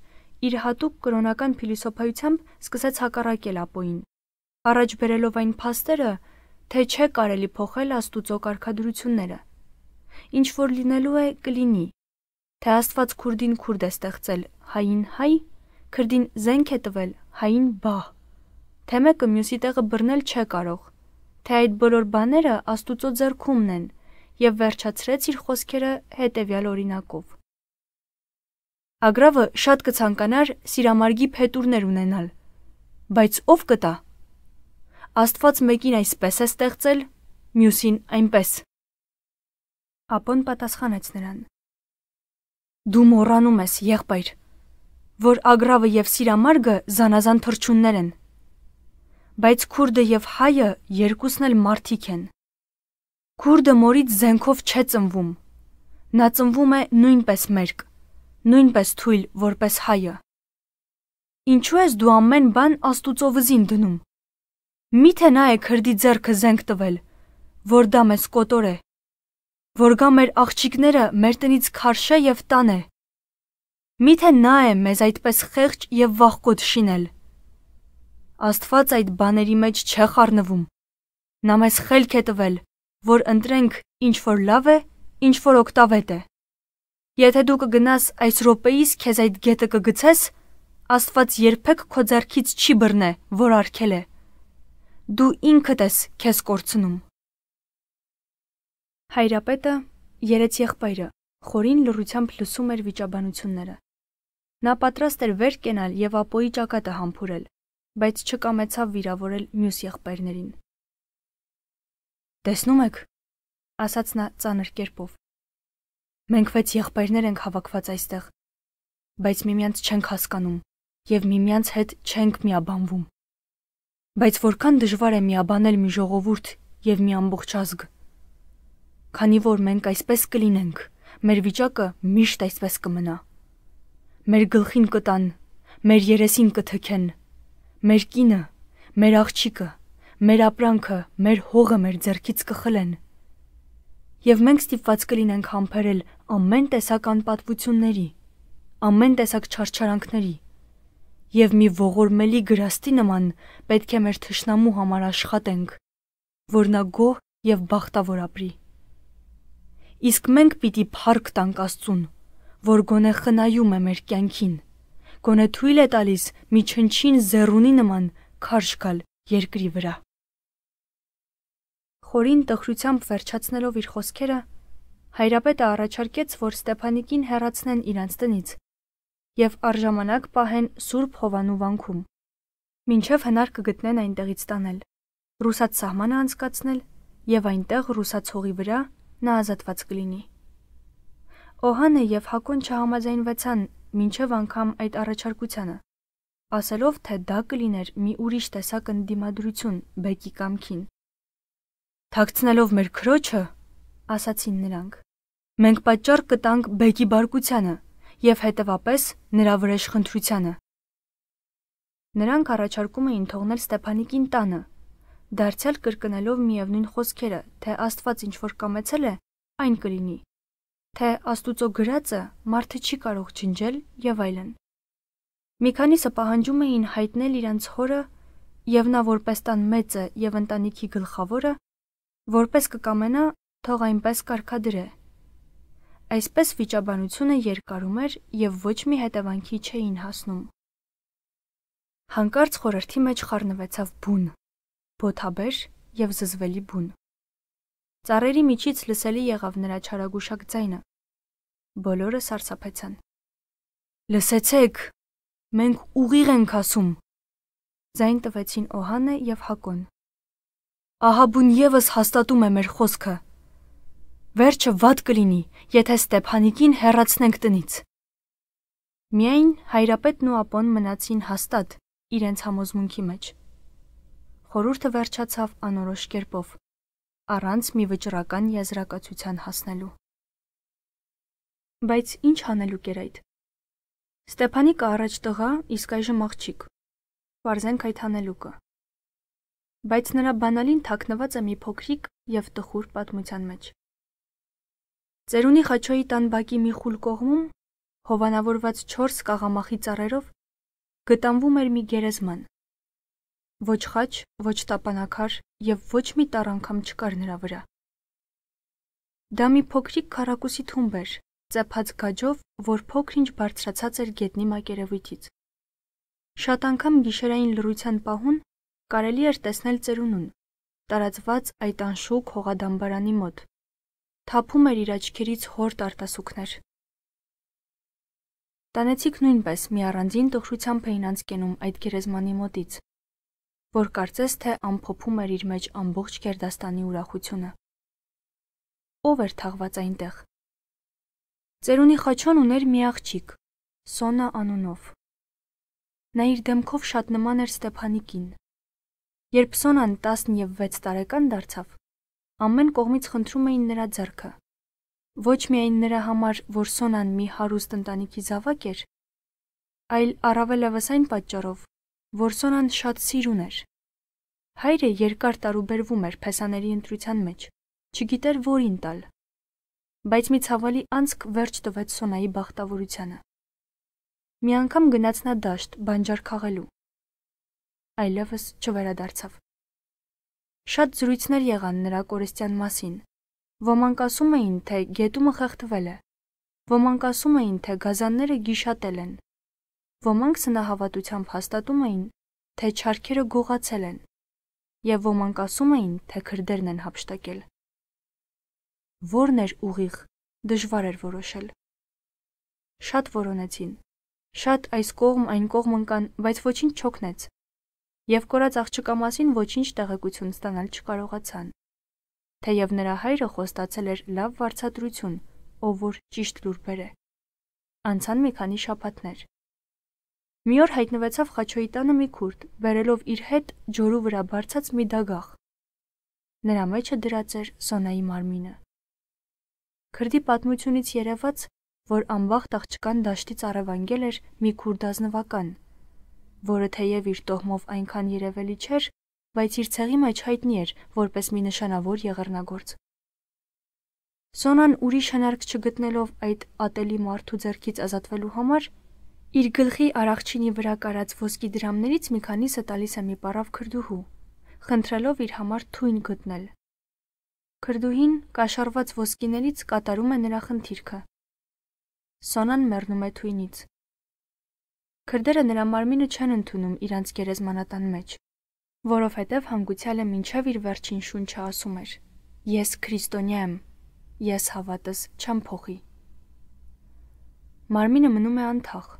իր հատուկ կրոնական փիլիսոփայությամբ սկսեց հակառակել ապոյին։ Առաջ բերելով այն փաստերը, թե չէ կարելի փոխել Աստուծո կարգադրությունները։ Ինչ որ լինելու է, կլինի։ Թե Աստված քուրդին քուրդ է ստեղծել, հային հայ, քրդին զենք է տվել, հային բահ։ Թե մեկը մյուսի տեղը բռնել չէ կարող։ Թե այդ բոլոր բաները Աստուծո ձեռքումն են, եւ վերջացրեց իր խոսքերը հետեւյալ օրինակով։ Ագրավը շատ կցանկանար սիրամարգի փետուրներ ունենալ, բայց ով կտա։ Աստված մեկին այսպես է ստեղծել, մյուսին այնպես։ Ապոն պատասխանեց նրան. Դու մոռանում ես, եղբայր որ Ագրավը եւ Սիրամարգը զանազան թրջուններ են։ Բայց քուրդը եւ հայը երկուսն էլ մարդիկ են։ Քուրդը մորից զենքով չէ ծնվում։ Նա ծնվում է նույնպես մերկ, նույնպես թույլ, որպես հայը։ Ինչու ես դու ամեն բան Աստուծո վզին դնում։ Միթե նա է քրդի ձեռքը զենք տվել, որ դա մեզ կոտոր է։ Որ գա մեր աղջիկները մեր տնից քարշա եւ տան է։ Միթե նա է մեզ այդպես խեղճ եւ վախկոտ շինել։ Աստված այդ բաների մեջ չէ խառնվում։ Նա մեզ խելք է տվել, որ ընտրենք ինչ որ լավ է, ինչ որ օգտավետ է։ Եթե դու կգնաս այս րոպեից քեզ այդ գետը կգցես, Աստված երբեք քո ձեռքից չի բռնե, որ արկել է։ Դու ինքդ ես քեզ կորցնում։ Հայրապետը երեց եղբայրը խորին լռությամբ լսում էր վիճաբանությունները։ Նա պատրաստ էր վեր կենալ եւ ապոյի ճակատը համբուրել, բայց չկամեցավ վիրավորել մյուս եղբայրներին։ Տեսնում եք, ասաց նա ծանր կերպով։ Մենք վեց եղբայրներ ենք հավաքված այստեղ, բայց միմյանց չենք հասկանում եւ միմյանց հետ չենք միաբանվում։ Բայց որքան դժվար է միաբանել մի ժողովուրդ եւ մի ամբողջ ազգ։ Քանի որ մենք այսպես կլինենք, մեր վիճակը միշտ այսպես կմնա մեր գլխին կտան, մեր երեսին կթքեն, մեր կինը, մեր աղջիկը, մեր ապրանքը, մեր հողը մեր ձեռքից կխլեն։ Եվ մենք ստիպված կլինենք համբերել ամեն տեսակ անպատվությունների, ամեն տեսակ չարչարանքների։ Եվ մի ողորմելի գրաստի նման պետք է մեր թշնամու համար աշխատենք, որ նա գոհ եւ բախտավոր ապրի։ Իսկ մենք պիտի փառք տանք Աստծուն, որ գոնե խնայում է մեր կյանքին։ Գոնե թույլ է տալիս մի չնչին զերունի նման քարշ գալ երկրի վրա։ Խորին տխրությամբ վերջացնելով իր խոսքերը, հայրապետը առաջարկեց, որ Ստեփանիկին հեռացնեն իրանց տնից եւ արժամանակ պահեն Սուրբ Հովանու վանքում, ինչև հնար կգտնեն այնտեղից տանել, ռուսաց սահմանը անցկացնել եւ այնտեղ ռուսացողի վրա նա ազատված կլինի։ Օհանը եւ Հակոն չհամաձայնվեցան մինչև անգամ այդ առաջարկությանը, ասելով, թե դա կլիներ մի ուրիշ տեսակ ընդդիմադրություն Բեկի կամքին։ Թաքցնելով մեր քրոջը, ասացին նրանք, մենք պատճառ կտանք Բեկի բարկությանը եւ հետեւապես նրա վրեժխնդրությանը։ Նրանք առաջարկում էին թողնել Ստեփանիկին տանը, դարձյալ կրկնելով միևնույն խոսքերը, թե Աստված ինչ որ կամեցել է, այն կլինի թե Աստուծո գրածը մարդը չի կարող ջնջել եւ այլն։ Մի քանիսը պահանջում էին հայտնել իրանց հորը եւ նա որպես տան մեծը եւ ընտանիքի գլխավորը, որպես կկամենա, թող այնպես կարկադրե։ Այսպես վիճաբանությունը երկարում էր եւ ոչ մի հետևանքի չէին հասնում։ Հանկարծ խորհրդի մեջ խառնվեցավ բուն, բոթաբեր եւ զզվելի բուն։ Ծառերի միջից լսելի եղավ նրա չարագուշակ ձայնը։ Բոլորը սարսափեցան։ Լսեցեք, մենք ուղիղ ենք ասում։ Ձայն տվեցին Օհանը եւ Հակոն։ Ահաբուն եւս հաստատում է մեր խոսքը։ Վերջը ված կլինի, եթե Ստեփանիկին հերացնենք տնից։ Միայն հայրապետն ու ապոն մնացին հաստատ իրենց համոզմունքի մեջ։ Խորուրդը վերջացավ անորոշ կերպով առանց մի վճռական եզրակացության հասնելու։ Բայց ինչ անելու կեր այդ։ Ստեփանիկը առաջ տղա, իսկ այժմ աղջիկ։ Վարզենք այդ հանելուկը։ Բայց նրա բանալին թաքնված է մի փոքրիկ եւ տխուր պատմության մեջ։ Ծերունի Խաչոյի տան բակի մի խուլ կողմում հովանավորված 4 կաղամախի ծառերով գտանվում էր մի գերեզման, Ոչ խաչ, ոչ տապանակար եւ ոչ մի տառ անգամ չկար նրա վրա։ Դա մի փոքրիկ քարակուսի թումբ էր, ծեփած գաջով, որ փոքրինչ բարձրացած էր գետնի մակերևույթից։ Շատ անգամ գիշերային լռության պահուն կարելի էր տեսնել ծերունուն, տարածված այդ անշուք հողադամբարանի մոտ։ Թափում էր իր աչքերից հոր տարտասուքներ։ Տանեցիք նույնպես մի առանձին տխրությամբ էին անցկենում այդ գերեզմանի մոտից, որ կարծես թե ամփոփում էր իր մեջ ամբողջ Գերդաստանի ուրախությունը։ Ո՞վ էր թաղված այնտեղ։ Ծերունի Խաչոն ուներ մի աղջիկ, Սոնա անունով։ Նա իր դեմքով շատ նման էր Ստեփանիկին։ Երբ Սոնան 10 եւ 6 տարեկան դարձավ, ամեն կողմից խնդրում էին նրա ձեռքը։ Ոչ միայն նրա համար, որ Սոնան մի հարուստ ընտանիքի զավակ էր, այլ առավելևս այն պատճառով, որ Սոնան շատ սիրուն էր։ Հայրը երկար տարուբերվում էր փեսաների ընտրության մեջ, չգիտեր որին տալ։ Բայց մի ցավալի անցք վերջ տվեց Սոնայի բախտավորությանը։ Մի անգամ գնաց նա դաշտ բանջար քաղելու։ Այլևս չվերադարձավ։ Շատ զրույցներ եղան նրա կորեստյան մասին։ Ոմանք ասում էին, թե գետումը խեղդվել է, Ոմանք ասում էին, թե գազանները գիշատել են, Ոմանք սնահավատությամբ հաստատում էին, թե չարքերը գողացել են, եւ ոմանք ասում էին, թե քրդերն են հապշտակել։ Որն էր ուղիղ, դժվար էր որոշել։ Շատ որոնեցին։ Շատ այս կողմ այն կողմ ընկան, բայց ոչինչ չոքնեց։ Եվ կորած աղջկա մասին ոչինչ տեղեկություն ստանալ չկարողացան։ Թեև նրա հայրը խոստացել էր լավ վարչատրություն, ով որ ճիշտ լուրբեր է։ Անցան մի քանի շաբաթներ։ Մի օր հայտնվեցավ Խաչոյի տանը մի քուրդ, բերելով իր հետ ջորու վրա բարձած մի դագաղ։ Նրա մեջը դրած էր Սոնայի մարմինը։ Քրդի պատմությունից երևաց, որ անբախտ աղջկան դաշտից առևանգել էր մի քուրդազնվական, որը թեև իր տոհմով այնքան երևելի չէր, բայց իր ցեղի մեջ հայտնի էր որպես մի նշանավոր եղեռնագործ։ Սոնան ուրիշ հնարք չգտնելով այդ ատելի մարդու ձեռքից ազատվելու համար Իր գլխի արախչինի վրա կարած ոսկի դրամներից մի քանիսը տալիս է մի պարավ քրդուհու, խնդրելով իր համար թույն գտնել։ Քրդուհին կաշառված ոսկիներից կատարում է նրա խնդիրքը։ Սոնան մեռնում է թույնից։ Քրդերը նրա մարմինը չեն ընդունում իրանց գերեզմանատան մեջ, որովհետև հանգուցյալը մինչև իր վերջին շունչը ասում էր. Ես քրիստոնյա եմ, ես հավատս չեմ փոխի։ Մարմինը մնում է անթախ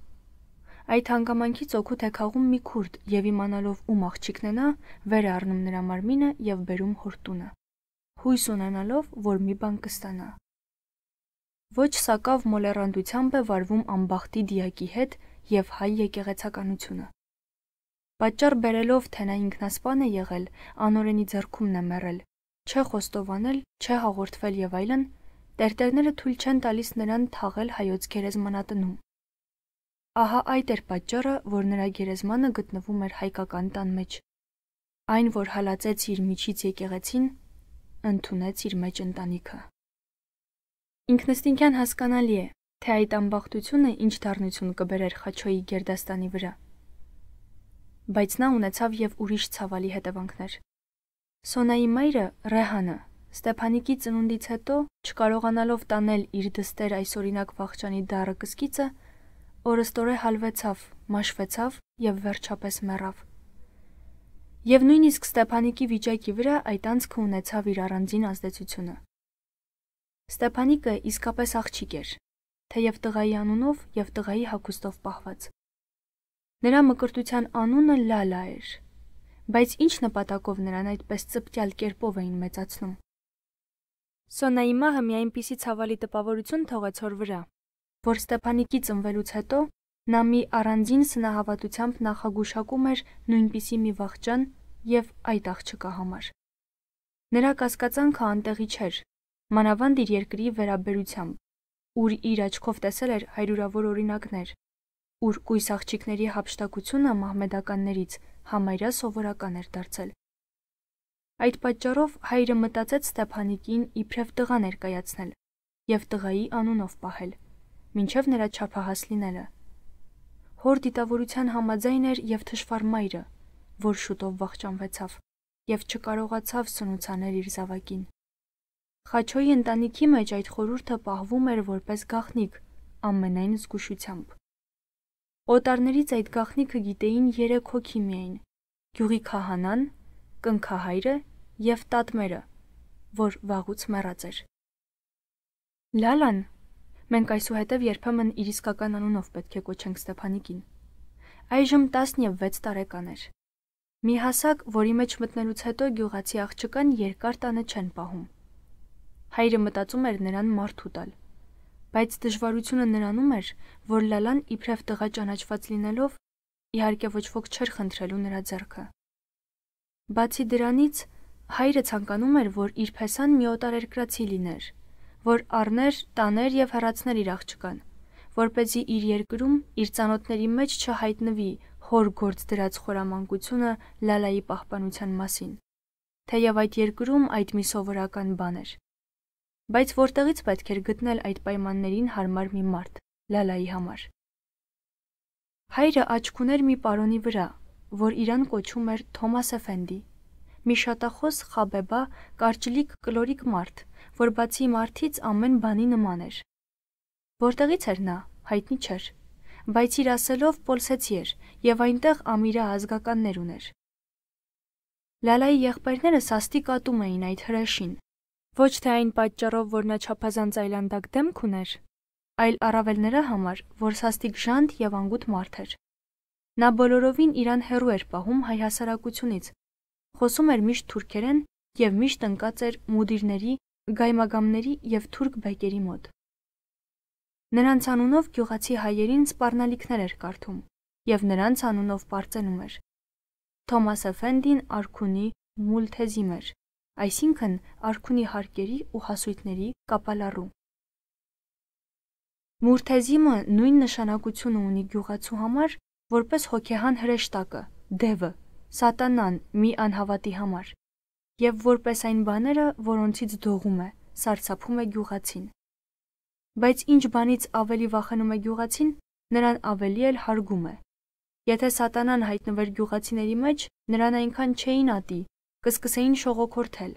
Այդ հանգամանքից օգուտ է քաղում մի քուրդ եւ իմանալով ում աղջիկն է նա, վեր առնում նրա մարմինը եւ բերում հորտունը։ Հույս ունենալով, որ մի բան կստանա։ Ոչ սակավ մոլեռանդությամբ է վարվում ամբախտի դիակի հետ եւ հայ եկեղեցականությունը։ Պատճառ բերելով, թե նա ինքնասպան է եղել, անօրենի ձեռքումն է մեռել, չէ խոստովանել, չէ հաղորդվել եւ այլն, տերտերները թույլ չեն տալիս նրան թաղել հայոց գերեզմանատնում։ Ահա այդ էր պատճառը, որ նրա գերեզմանը գտնվում էր հայկական տան մեջ։ Այն, որ հալածեց իր միջից եկեղեցին, ընդունեց իր մեջ ընտանիքը։ Ինքնստինքյան հասկանալի է, թե այդ ամբախտությունը ինչ դառնություն կբերեր Խաչոյի Գերդաստանի վրա։ Բայց նա ունեցավ եւ ուրիշ ցավալի հետևանքներ։ Սոնայի մայրը Ռեհանը Ստեփանիկի ծնունդից հետո, չկարողանալով տանել իր դստեր այսօրինակ վաղճանի դառը կսկիցը, օրըստորե հալվեցավ, մաշվեցավ եւ վերջապես մեռավ։ Եվ նույնիսկ Ստեփանիկի վիճակի վրա այդ անցքը ունեցավ իր առանձին ազդեցությունը։ Ստեփանիկը իսկապես աղջիկ էր, թեև տղայի անունով եւ տղայի հագուստով պահված։ Նրա մկրտության անունը Լալա էր, բայց ինչ նպատակով նրան այդպես ծպտյալ կերպով էին մեծացնում։ Սոնայի մահը մի այնպիսի ցավալի տպավորություն թողեց հոր վրա, որ Ստեփանիկի ծնվելուց հետո նա մի առանձին սնահավատությամբ նախագուշակում էր նույնպիսի մի վաղճան եւ այդ աղջկա համար։ Նրա կասկածանքը անտեղի չէր, մանավանդ իր երկրի վերաբերությամբ, ուր իր աչքով տեսել էր հայրուրավոր օրինակներ, ուր կույս աղջիկների հապշտակությունը մահմեդականներից համայրա սովորական էր դարձել։ Այդ պատճառով հայրը մտածեց Ստեփանիկին իբրև տղա ներկայացնել եւ տղայի անունով պահել մինչև նրա չափահաս լինելը։ Հոր դիտավորության համաձայն էր եւ թշվառ մայրը, որ շուտով վախճանվեցավ եւ չկարողացավ սնուցանել իր զավակին։ Խաչոյի ընտանիքի մեջ այդ խորհուրդը պահվում էր որպես գախնիկ ամենայն զգուշությամբ։ Օտարներից այդ գախնիկը գիտեին 3 հոգի միայն՝ Գյուղի քահանան, կնքահայրը եւ տատմերը, որ վաղուց մեռած էր։ Լալան, Մենք այսուհետև երբեմն իր իսկական անունով պետք է կոչենք Ստեփանիկին։ Այժմ 16 տարեկան էր։ Մի հասակ, որի մեջ մտնելուց հետո գյուղացի աղջկան երկար տանը չեն պահում։ Հայրը մտածում էր նրան մարդու տալ, բայց դժվարությունը նրանում էր, որ Լալան իբրև տղա ճանաչված լինելով իհարկե ոչ ոք չէր խնդրելու նրա ձեռքը։ Բացի դրանից, հայրը ցանկանում էր, որ իր փեսան մի օտարերկրացի լիներ, որ առներ, տաներ եւ հեռացներ իր աղջկան, որ เป զի իր երկրում իր ցանոթների մեջ չհայտնվի հոր գործ դրած խորամանկությունը լալայի պահպանության մասին։ Թեև այդ երկրում այդ մի սովորական բան էր։ Բայց որտեղից պետք էր գտնել այդ պայմաններին հարմար մի մարդ լալայի համար։ Հայրը աչքուներ մի պարոնի վրա, որ իրան կոչում էր Թոմաս Էֆենդի միշատախոս Խաբեբա կարճլիկ կլորիկ մարդ, որ բացի մարդից ամեն բանի նման էր։ Որտեղից էր նա, հայտնի չէր, բայց իր ասելով Պոլսեցի էր եւ այնտեղ Ամիրա ազգականներ ուներ։ Լալայի եղբայրները սաստիկ ատում էին այդ հրաշին։ Ոչ թե այն պատճառով, որ նա չափազանց այլանդակ դեմք ուներ, այլ առավել նրա համար, որ սաստիկ ժանդ եւ անգութ մարդ էր։ Նա բոլորովին իրան հերու էր պահում հայ հասարակությունից, Խոսում էր միշտ թուրքերեն եւ միշտ ընկած էր մուդիրների, գայմագամների եւ թուրք բեկերի մոտ։ Նրանց անունով գյուղացի հայերին սպառնալիքներ էր կարդում եւ նրանց անունով բարձենում էր։ Թոմաս Էֆենդին արքունի մուլթեզիմ էր, այսինքն արքունի հարկերի ու հասույթների կապալառու։ Մուրթեզիմը նույն նշանակությունը ունի գյուղացու համար, որպես հոգեհան հրեշտակը, դևը, սատանան մի անհավատի համար, եւ որպես այն բաները, որոնցից դողում է, սարսափում է գյուղացին։ Բայց ինչ բանից ավելի վախենում է գյուղացին, նրան ավելի էլ հարգում է։ Եթե սատանան հայտնվեր գյուղացիների մեջ, նրան այնքան չէին ատի, կսկսեին շողոքորթել։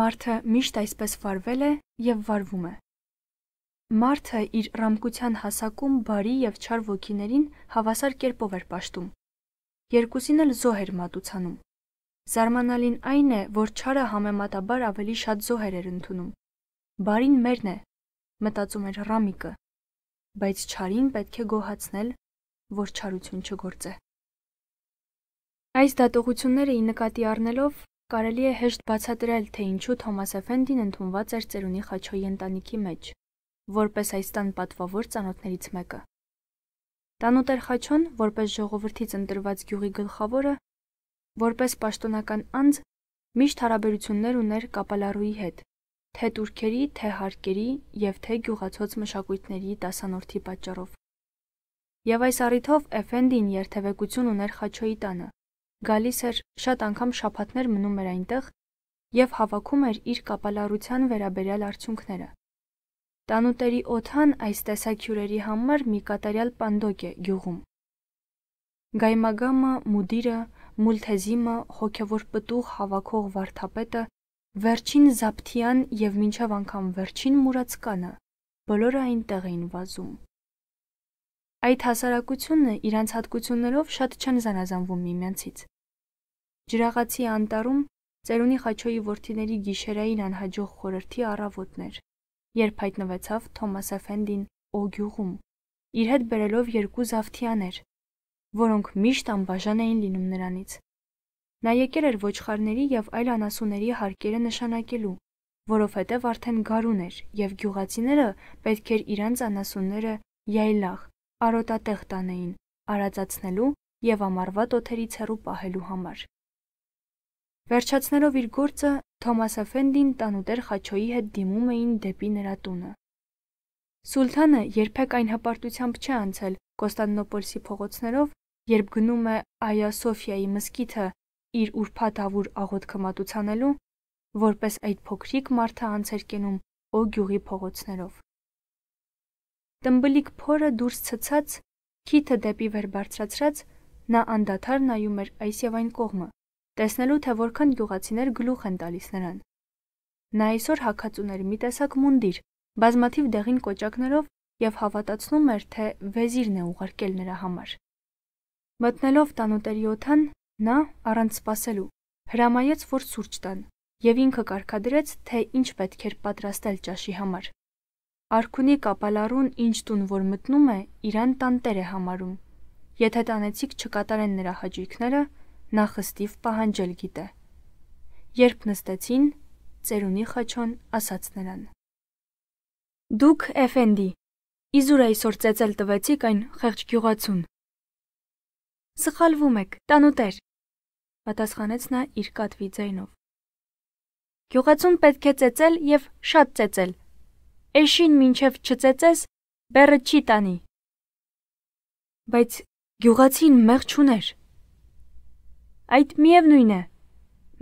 Մարդը միշտ այսպես վարվել է եւ վարվում է։ Մարդը իր ռամկության հասակում բարի եւ չար ոգիներին հավասար կերպով էր ճաշտում երկուսին էլ զոհ էր մատուցանում։ Զարմանալին այն է, որ չարը համեմատաբար ավելի շատ զոհեր էր ընդունում։ Բարին մերն է, մտածում էր Ռամիկը, բայց չարին պետք է գոհացնել, որ չարություն չգործե։ Այս դատողությունները ի նկատի առնելով կարելի է հեշտ բացատրել, թե ինչու Թոմաս Էֆենդին ընդունված էր ծերունի Խաչոյի ընտանիքի մեջ, որպես այս տան պատվավոր ծանոթներից մեկը։ Տանուտեր Խաչոն, որպես ժողովրդից ընտրված գյուղի գլխավորը, որպես պաշտոնական անձ միշտ հարաբերություններ ուներ Կապալարուի հետ, թե турքերի, թե հարկերի եւ թե գյուղացոց մշակույթների տասանորդի պատճառով։ Եվ այս առիթով Էֆենդին երթևեկություն ուներ Խաչոյի տանը։ Գալիս էր շատ անգամ շփաթներ մնում էր այնտեղ եւ հավաքում էր իր կապալարության վերաբերյալ արդյունքները։ Տանուտերի օթան այս տեսակ հյուրերի համար մի կատարյալ պանդոկ է գյուղում։ Գայմագամը, մուդիրը, մուլթեզիմը, հոգևոր պտուղ հավաքող վարդապետը, վերջին զապթիան եւ մինչև անգամ վերջին մուրացկանը բոլորը այնտեղ էին վազում։ Այդ հասարակությունը իրանց հատկություններով շատ չեն զանազանվում միմյանցից։ Ջրաղացի անտարում ծերունի խաչոյի ворթիների գիշերային անհաջող խորհրդի առավոտներ երբ հայտնվեցավ Թոմաս Էֆենդին Օ գյուղում, իր հետ բերելով երկու զավթիաներ, որոնք միշտ անբաժան էին լինում նրանից։ Նա եկել էր ոչխարների եւ այլ անասունների հարկերը նշանակելու, որովհետեւ արդեն գարուն էր եւ գյուղացիները պետք էր իրանց անասունները յայլախ, արոտատեղ տանեին, արածացնելու եւ ամառվա տոթերից հեռու պահելու համար։ Վերջացնելով իր գործը, Թոմաս Աֆենդին տանուտեր Խաչոյի հետ դիմում էին դեպի նրա տունը։ Սուլթանը երբեք այն հպարտությամբ չէ անցել Կոստանդնոպոլսի փողոցներով, երբ գնում է Այա Սոֆիայի մզկիթը իր ուրփաթ ավուր աղոթքը մատուցանելու, որպես այդ փոքրիկ մարդը անցեր կենում Օ գյուղի փողոցներով։ Տմբլիկ փորը դուրս ցցած, քիթը դեպի վեր բարձրացրած, նա անդադար նայում էր այս եւ այն կողմը, տեսնելու թե որքան գյուղացիներ գլուխ են տալիս նրան։ Նա այսօր հակածուն էր մի տեսակ մունդիր, բազմաթիվ դեղին կոճակներով եւ հավատացնում էր, թե վեզիրն է ուղարկել նրա համար։ Մտնելով տանուտերի օթան, նա առանց սпасելու հրամայեց, որ սուրճ տան եւ ինքը կարկադրեց, թե ինչ պետք էր պատրաստել ճաշի համար։ Արքունի կապալառուն ինչ տուն որ մտնում է, իրան տանտեր է համարում։ Եթե տանեցիք չկատարեն նրա հաճույքները, նա խստիվ պահանջել գիտե։ Երբ նստեցին, ծերունի խաչոն ասաց նրան. Դուք, Էֆենդի, իզուր այսօր ծեծել տվեցիք այն խեղճ գյուղացուն։ Սխալվում եք, տանուտեր, պատասխանեց նա իր կատվի ձայնով։ Գյուղացուն պետք է ծեծել եւ շատ ծեծել։ Էշին մինչև չծեծես, բեռը չի տանի։ Բայց գյուղացին մեղջ ուներ։ Այդ միևնույն է։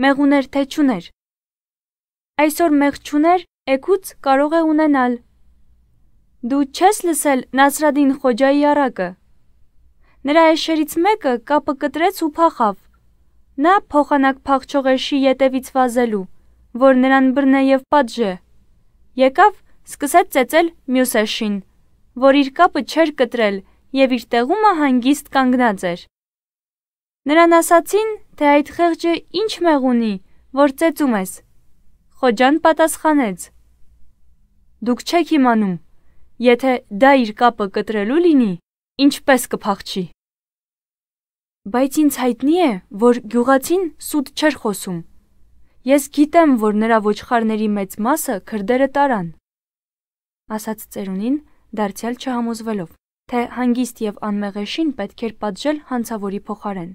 Մեղուներ թե չուներ։ Այսօր մեղ չուներ, եկուց կարող է ունենալ։ Դու չես լսել Նասրադին Խոջայի առակը։ Նրա էշերից մեկը կապը կտրեց ու փախավ։ Նա փոխանակ փախչող էշի ետևից վազելու, որ նրան բռնե եւ պատժե։ Եկավ, սկսեց ծեծել մյուս էշին, որ իր կապը չէր կտրել եւ իր տեղումը հանգիստ կանգնած էր։ Նրան ասացին, թե այդ խեղճը ինչ մեղ ունի, որ ծեծում ես։ Խոջան պատասխանեց. Դուք չեք իմանում, եթե դա իր կապը կտրելու լինի, ինչպես կփախչի։ Բայց ինձ հայտնի է, որ գյուղացին սուտ չեր խոսում։ Ես գիտեմ, որ նրա ոչխարների մեծ մասը քրդերը տարան։ Ասաց ծերունին, դարձյալ չհամոզվելով, թե հանգիստ եւ անմեղեշին պետք էր պատժել հանցավորի փոխարեն։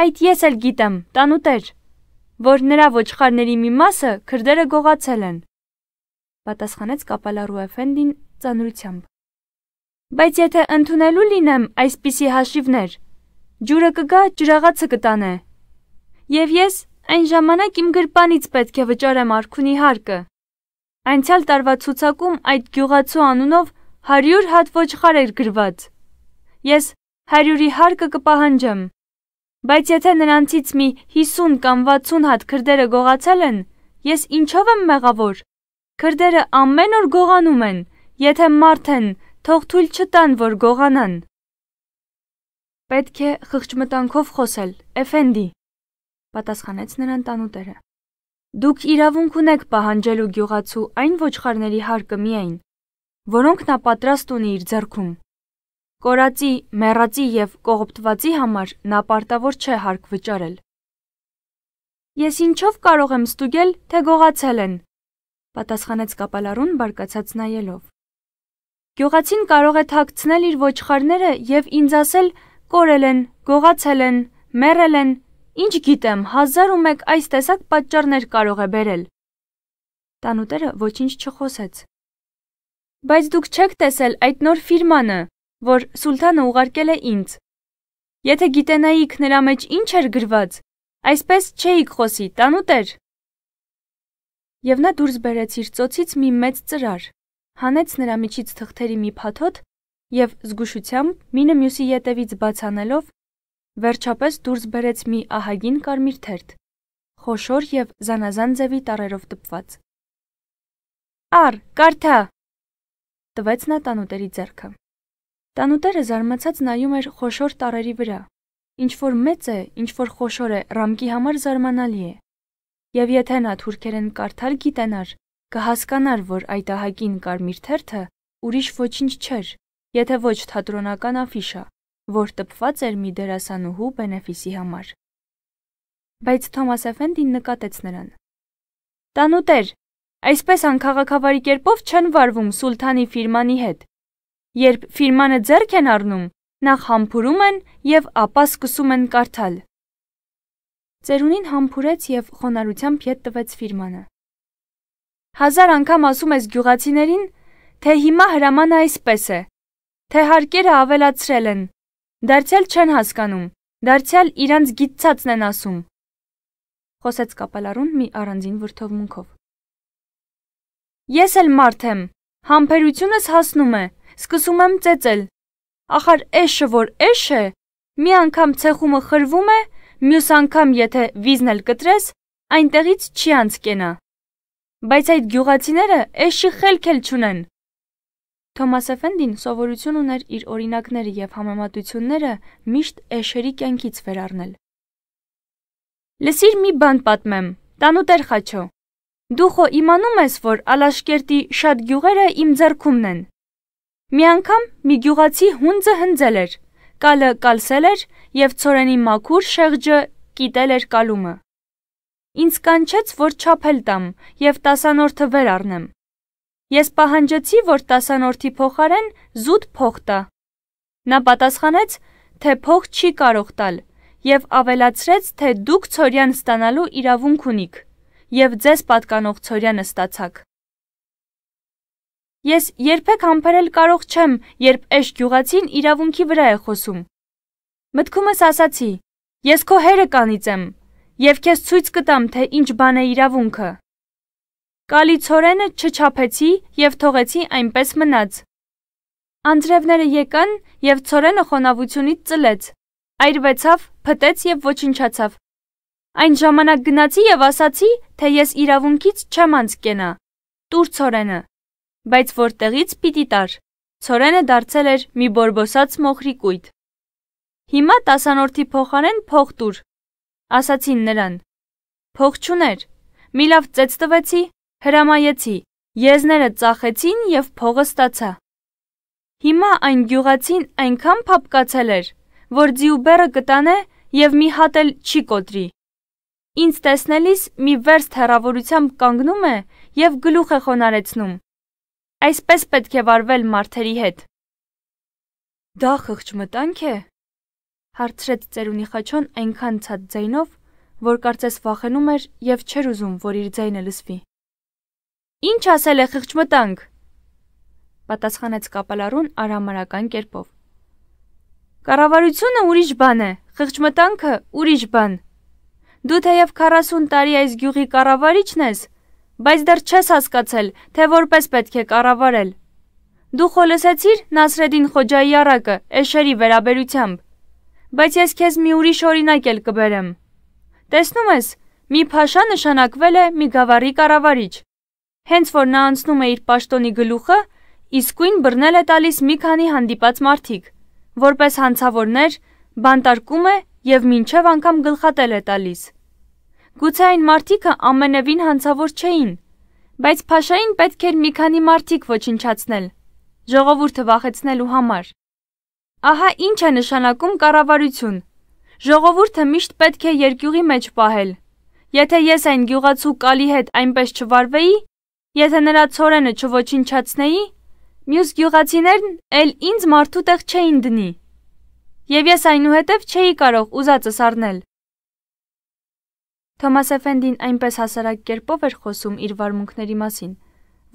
Այդ ես էլ գիտեմ, տանուտեր, որ նրա ոչխարների մի մասը քրդերը գողացել են։ Պատասխանեց կապալարու Էֆենդին ծանրությամբ։ Բայց եթե ընդունելու լինեմ այսպիսի հաշիվներ, ջուրը կգա, ջրաղացը կտանե։ Եվ ես այն ժամանակ իմ գրպանից պետք է վճարեմ արքունի հարկը։ Անցյալ տարվա ցուցակում այդ գյուղացու անունով 100 հատ ոչխար էր գրված։ Ես 100-ի հարկը կպահանջեմ։ Բայց եթե նրանցից մի 50 կամ 60 հատ քրդերը գողացել են, ես ինչով եմ մեղավոր։ Քրդերը ամեն օր գողանում են, եթե մարդ են, թող թույլ չտան, որ գողանան։ Պետք է խղճմտանքով խոսել, Էֆենդի, պատասխանեց նրան տանուտերը։ Դուք իրավունք ունեք պահանջելու գյուղացու այն ոչխարների հարկը միայն, որոնք նա պատրաստ ունի իր ձեռքում։ Կորածի, մեռածի եւ կողոպտվածի համար նա պարտավոր չէ հարկ վճարել։ Ես ինչով կարող եմ ստուգել, թե գողացել են։ Պատասխանեց կապալարուն բարկացած նայելով։ Գյուղացին կարող է թաքցնել իր ոչխարները եւ ինձ ասել՝ կորել են, գողացել են, մեռել են, ինչ գիտեմ, 1001 այս տեսակ պատճառներ կարող է բերել։ Տանուտերը ոչինչ չխոսեց։ Բայց դուք չեք տեսել այդ նոր ֆիրմանը, որ սուլթանը ուղարկել է ինձ։ Եթե գիտենայիք նրա մեջ ինչ էր գրված, այսպես չէիք խոսի, տանուտ էր։ Եվ նա դուրս բերեց իր ծոցից մի մեծ ծրար, հանեց նրա միջից թղթերի մի փաթոտ եւ զգուշությամբ մինը մյուսի ետևից բաց անելով վերջապես դուրս բերեց մի ահագին կարմիր թերթ, խոշոր եւ զանազան ձևի տարերով տպված։ Ար, կարթա։ Տվեց նա տանուտերի ձեռքը։ Տանուտերը զարմացած նայում էր խոշոր տարերի վրա։ Ինչ որ մեծ է, ինչ որ խոշոր է, Ռամկի համար զարմանալի է։ Եվ եթե նա թուրքերեն կարդալ գիտենար, կհասկանար, որ այդ ահագին կարմիր թերթը ուրիշ ոչինչ չէր, եթե ոչ թատրոնական աֆիշա, որ տպված էր մի դերասանուհու բենեֆիսի համար։ Բայց Թոմաս Էֆենդին նկատեց նրան։ Տանուտեր, այսպես անքաղաքավարի կերպով չեն վարվում Սուլթանի ֆիրմանի հետ։ Երբ ֆիրմանը ձեռք են առնում, նախ համբուրում են եւ ապա սկսում են կարդալ։ Ծերունին համբուրեց եւ խոնարհությամբ ետ տվեց ֆիրմանը։ Հազար անգամ ասում ես գյուղացիներին, թե հիմա հրամանը այսպես է, թե հարկերը ավելացրել են, դարձյալ չեն հասկանում, դարձյալ իրանց գիտցածն են ասում։ Խոսեց կապալարուն մի առանձին վրթովմունքով։ Ես էլ մարդ եմ, համբերությունս հասնում է, Սկսում եմ ծեծել։ Ախար էշը որ էշ է, մի անգամ ցեղումը խրվում է, մյուս անգամ եթե վիզն էլ կտրես, այնտեղից չի անցկենա։ Բայց այդ գյուղացիները էշի խելք էլ չունեն։ Թոմաս Էֆենդին սովորություն ուներ իր օրինակները եւ համեմատությունները միշտ էշերի կյանքից վերառնել։ Լսիր մի բան պատմեմ, Տանուտեր Խաչո։ Դու խո իմանում ես, որ Ալաշկերտի շատ գյուղերը իմ ձեռքումն են։ Մի անգամ մի գյուղացի հունձը հնձել էր, կալը կալսել էր եւ ծորենի մաքուր շեղջը կիտել էր կալումը։ Ինձ կանչեց, որ չափել տամ եւ տասանորդը վեր առնեմ։ Ես պահանջեցի, որ տասանորդի փոխարեն զուտ փող տա։ Նա պատասխանեց, թե փող չի կարող տալ եւ ավելացրեց, թե դուք ծորյան ստանալու իրավունք ունիք եւ ձեզ պատկանող ծորյանը ստացաք։ Ես երբեք համբերել կարող չեմ, երբ էշ գյուղացին իրավունքի վրա է խոսում։ Մտքումս ասացի. ես քո հերը կանիծեմ եւ քեզ ցույց կտամ, թե ինչ բան է իրավունքը։ Կալիցորենը չչափեցի եւ թողեցի այնպես մնաց։ Անձրևները եկան եւ ծորենը խոնավությունից ծլեց։ Այրվեցավ, փտեց եւ ոչնչացավ։ Այն ժամանակ գնացի եւ ասացի, թե ես իրավունքից չեմ անցկենա։ Տուր ծորենը Բայց որտեղից պիտի տար։ Ցորենը դարձել էր մի բորբոսած մոխրիկույտ։ Հիմա տասանորդի փոխարեն փող տուր, ասացին նրան։ Փող չուներ։ Մի լավ ծեծ տվեցի, հրամայեցի, եզները ծախեցին եւ փողը ստացա։ Հիմա այն գյուղացին այնքան փապկացել էր, որ ձիուբերը գտանե եւ մի հատ էլ չի կոտրի։ Ինձ տեսնելիս մի վերս թերավորությամբ կանգնում է եւ գլուխ է խոնարեցնում։ Այսպես պետք է վարվել մարդերի հետ։ Դա խղճ մտանք է։ Հարցրեց ծերունի խաչոն այնքան ցած ձայնով, որ կարծես վախենում էր եւ չէր ուզում, որ իր ձայնը լսվի։ Ինչ ասել է խղճ մտանք։ Պատասխանեց կապալարուն արամարական կերպով։ Կառավարությունը ուրիշ բան է, խղճ մտանքը ուրիշ բան։ Դու թեև 40 տարի այս գյուղի կառավարիչն ես, Բայց դեռ չես հասկացել, թե որպես պետք է կառավարել։ Դու խո լսեցիր Նասրեդին Խոջայի առակը Էշերի վերաբերությամբ։ Բայց ես քեզ մի ուրիշ օրինակ էլ կբերեմ։ Տեսնում ես, մի փաշա նշանակվել է մի գավառի կառավարիչ։ Հենց որ նա անցնում է իր պաշտոնի գլուխը, իսկույն բռնել է տալիս մի քանի հանդիպած մարդիկ, որպես հանցավորներ, բանտարկում է եւ մինչև անգամ գլխատել է տալիս։ Գուցե այն մարդիկը ամենևին հանցավոր չէին, բայց Փաշային պետք էր մի քանի մարդիկ ոչնչացնել, ժողովուրդը վախեցնելու համար։ Ահա ինչ է նշանակում կառավարություն։ Ժողովուրդը միշտ պետք է երկյուղի մեջ պահել։ Եթե ես այն գյուղացու կալի հետ այնպես չվարվեի, եթե նրա ծորենը չոչնչացնեի, մյուս գյուղացիներն էլ ինձ մարդու տեղ չէին դնի։ Եվ ես այնուհետև չէի կարող ուզածս առնել։ Թոմաս Էֆենդին այնպես հասարակ կերպով էր խոսում իր վարմունքների մասին,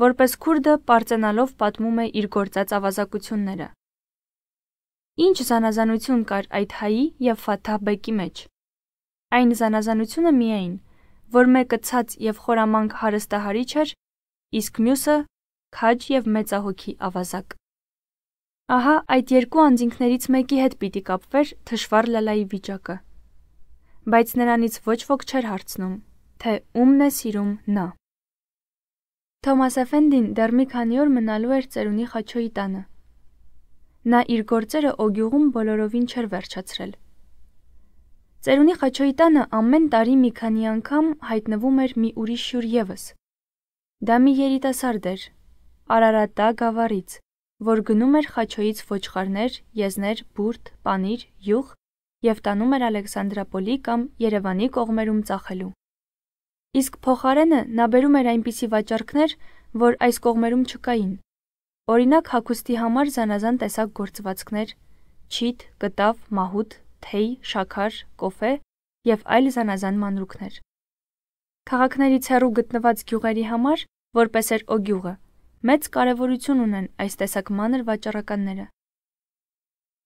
որպես քուրդը պարծենալով պատմում է իր գործած ավազակությունները։ Ինչ զանազանություն կար այդ հայի եւ Ֆաթահ Բեկի մեջ։ Այն զանազանությունը միայն, որ մեկը ցած եւ խորամանկ հարստահարիչ էր, իսկ մյուսը քաջ եւ մեծահոգի ավազակ։ Ահա այդ երկու անձինքներից մեկի հետ պիտի կապվեր թշվառ լալայի վիճակը բայց նրանից ոչ ոք չէր հարցնում, թե ումն է սիրում նա։ Թոմաս Էֆենդին դեռ մի քանի օր մնալու էր ծերունի խաչոյի տանը։ Նա իր գործերը օգյուղում բոլորովին չէր վերջացրել։ Ծերունի խաչոյի տանը ամեն տարի մի քանի անգամ հայտնվում էր մի ուրիշ շուր եւս։ Դա մի երիտասարդ էր, Արարատա գավառից, որ գնում էր խաչոյից ոչխարներ, եզներ, բուրդ, պանիր, յուղ և տանում էր Ալեքսանդրապոլի կամ Երևանի կողմերում ծախելու։ Իսկ փոխարենը նա բերում էր այնպիսի վաճառքներ, որ այս կողմերում չկային։ Օրինակ հագուստի համար զանազան տեսակ գործվածքներ՝ չիթ, կտավ, մահուտ, թեյ, շաքար, կոֆե եւ այլ զանազան մանրուքներ։ Քաղաքներից հեռու գտնված գյուղերի համար, որպես էր Օգյուղը, մեծ կարևորություն ունեն այս տեսակ մանր վաճառականները։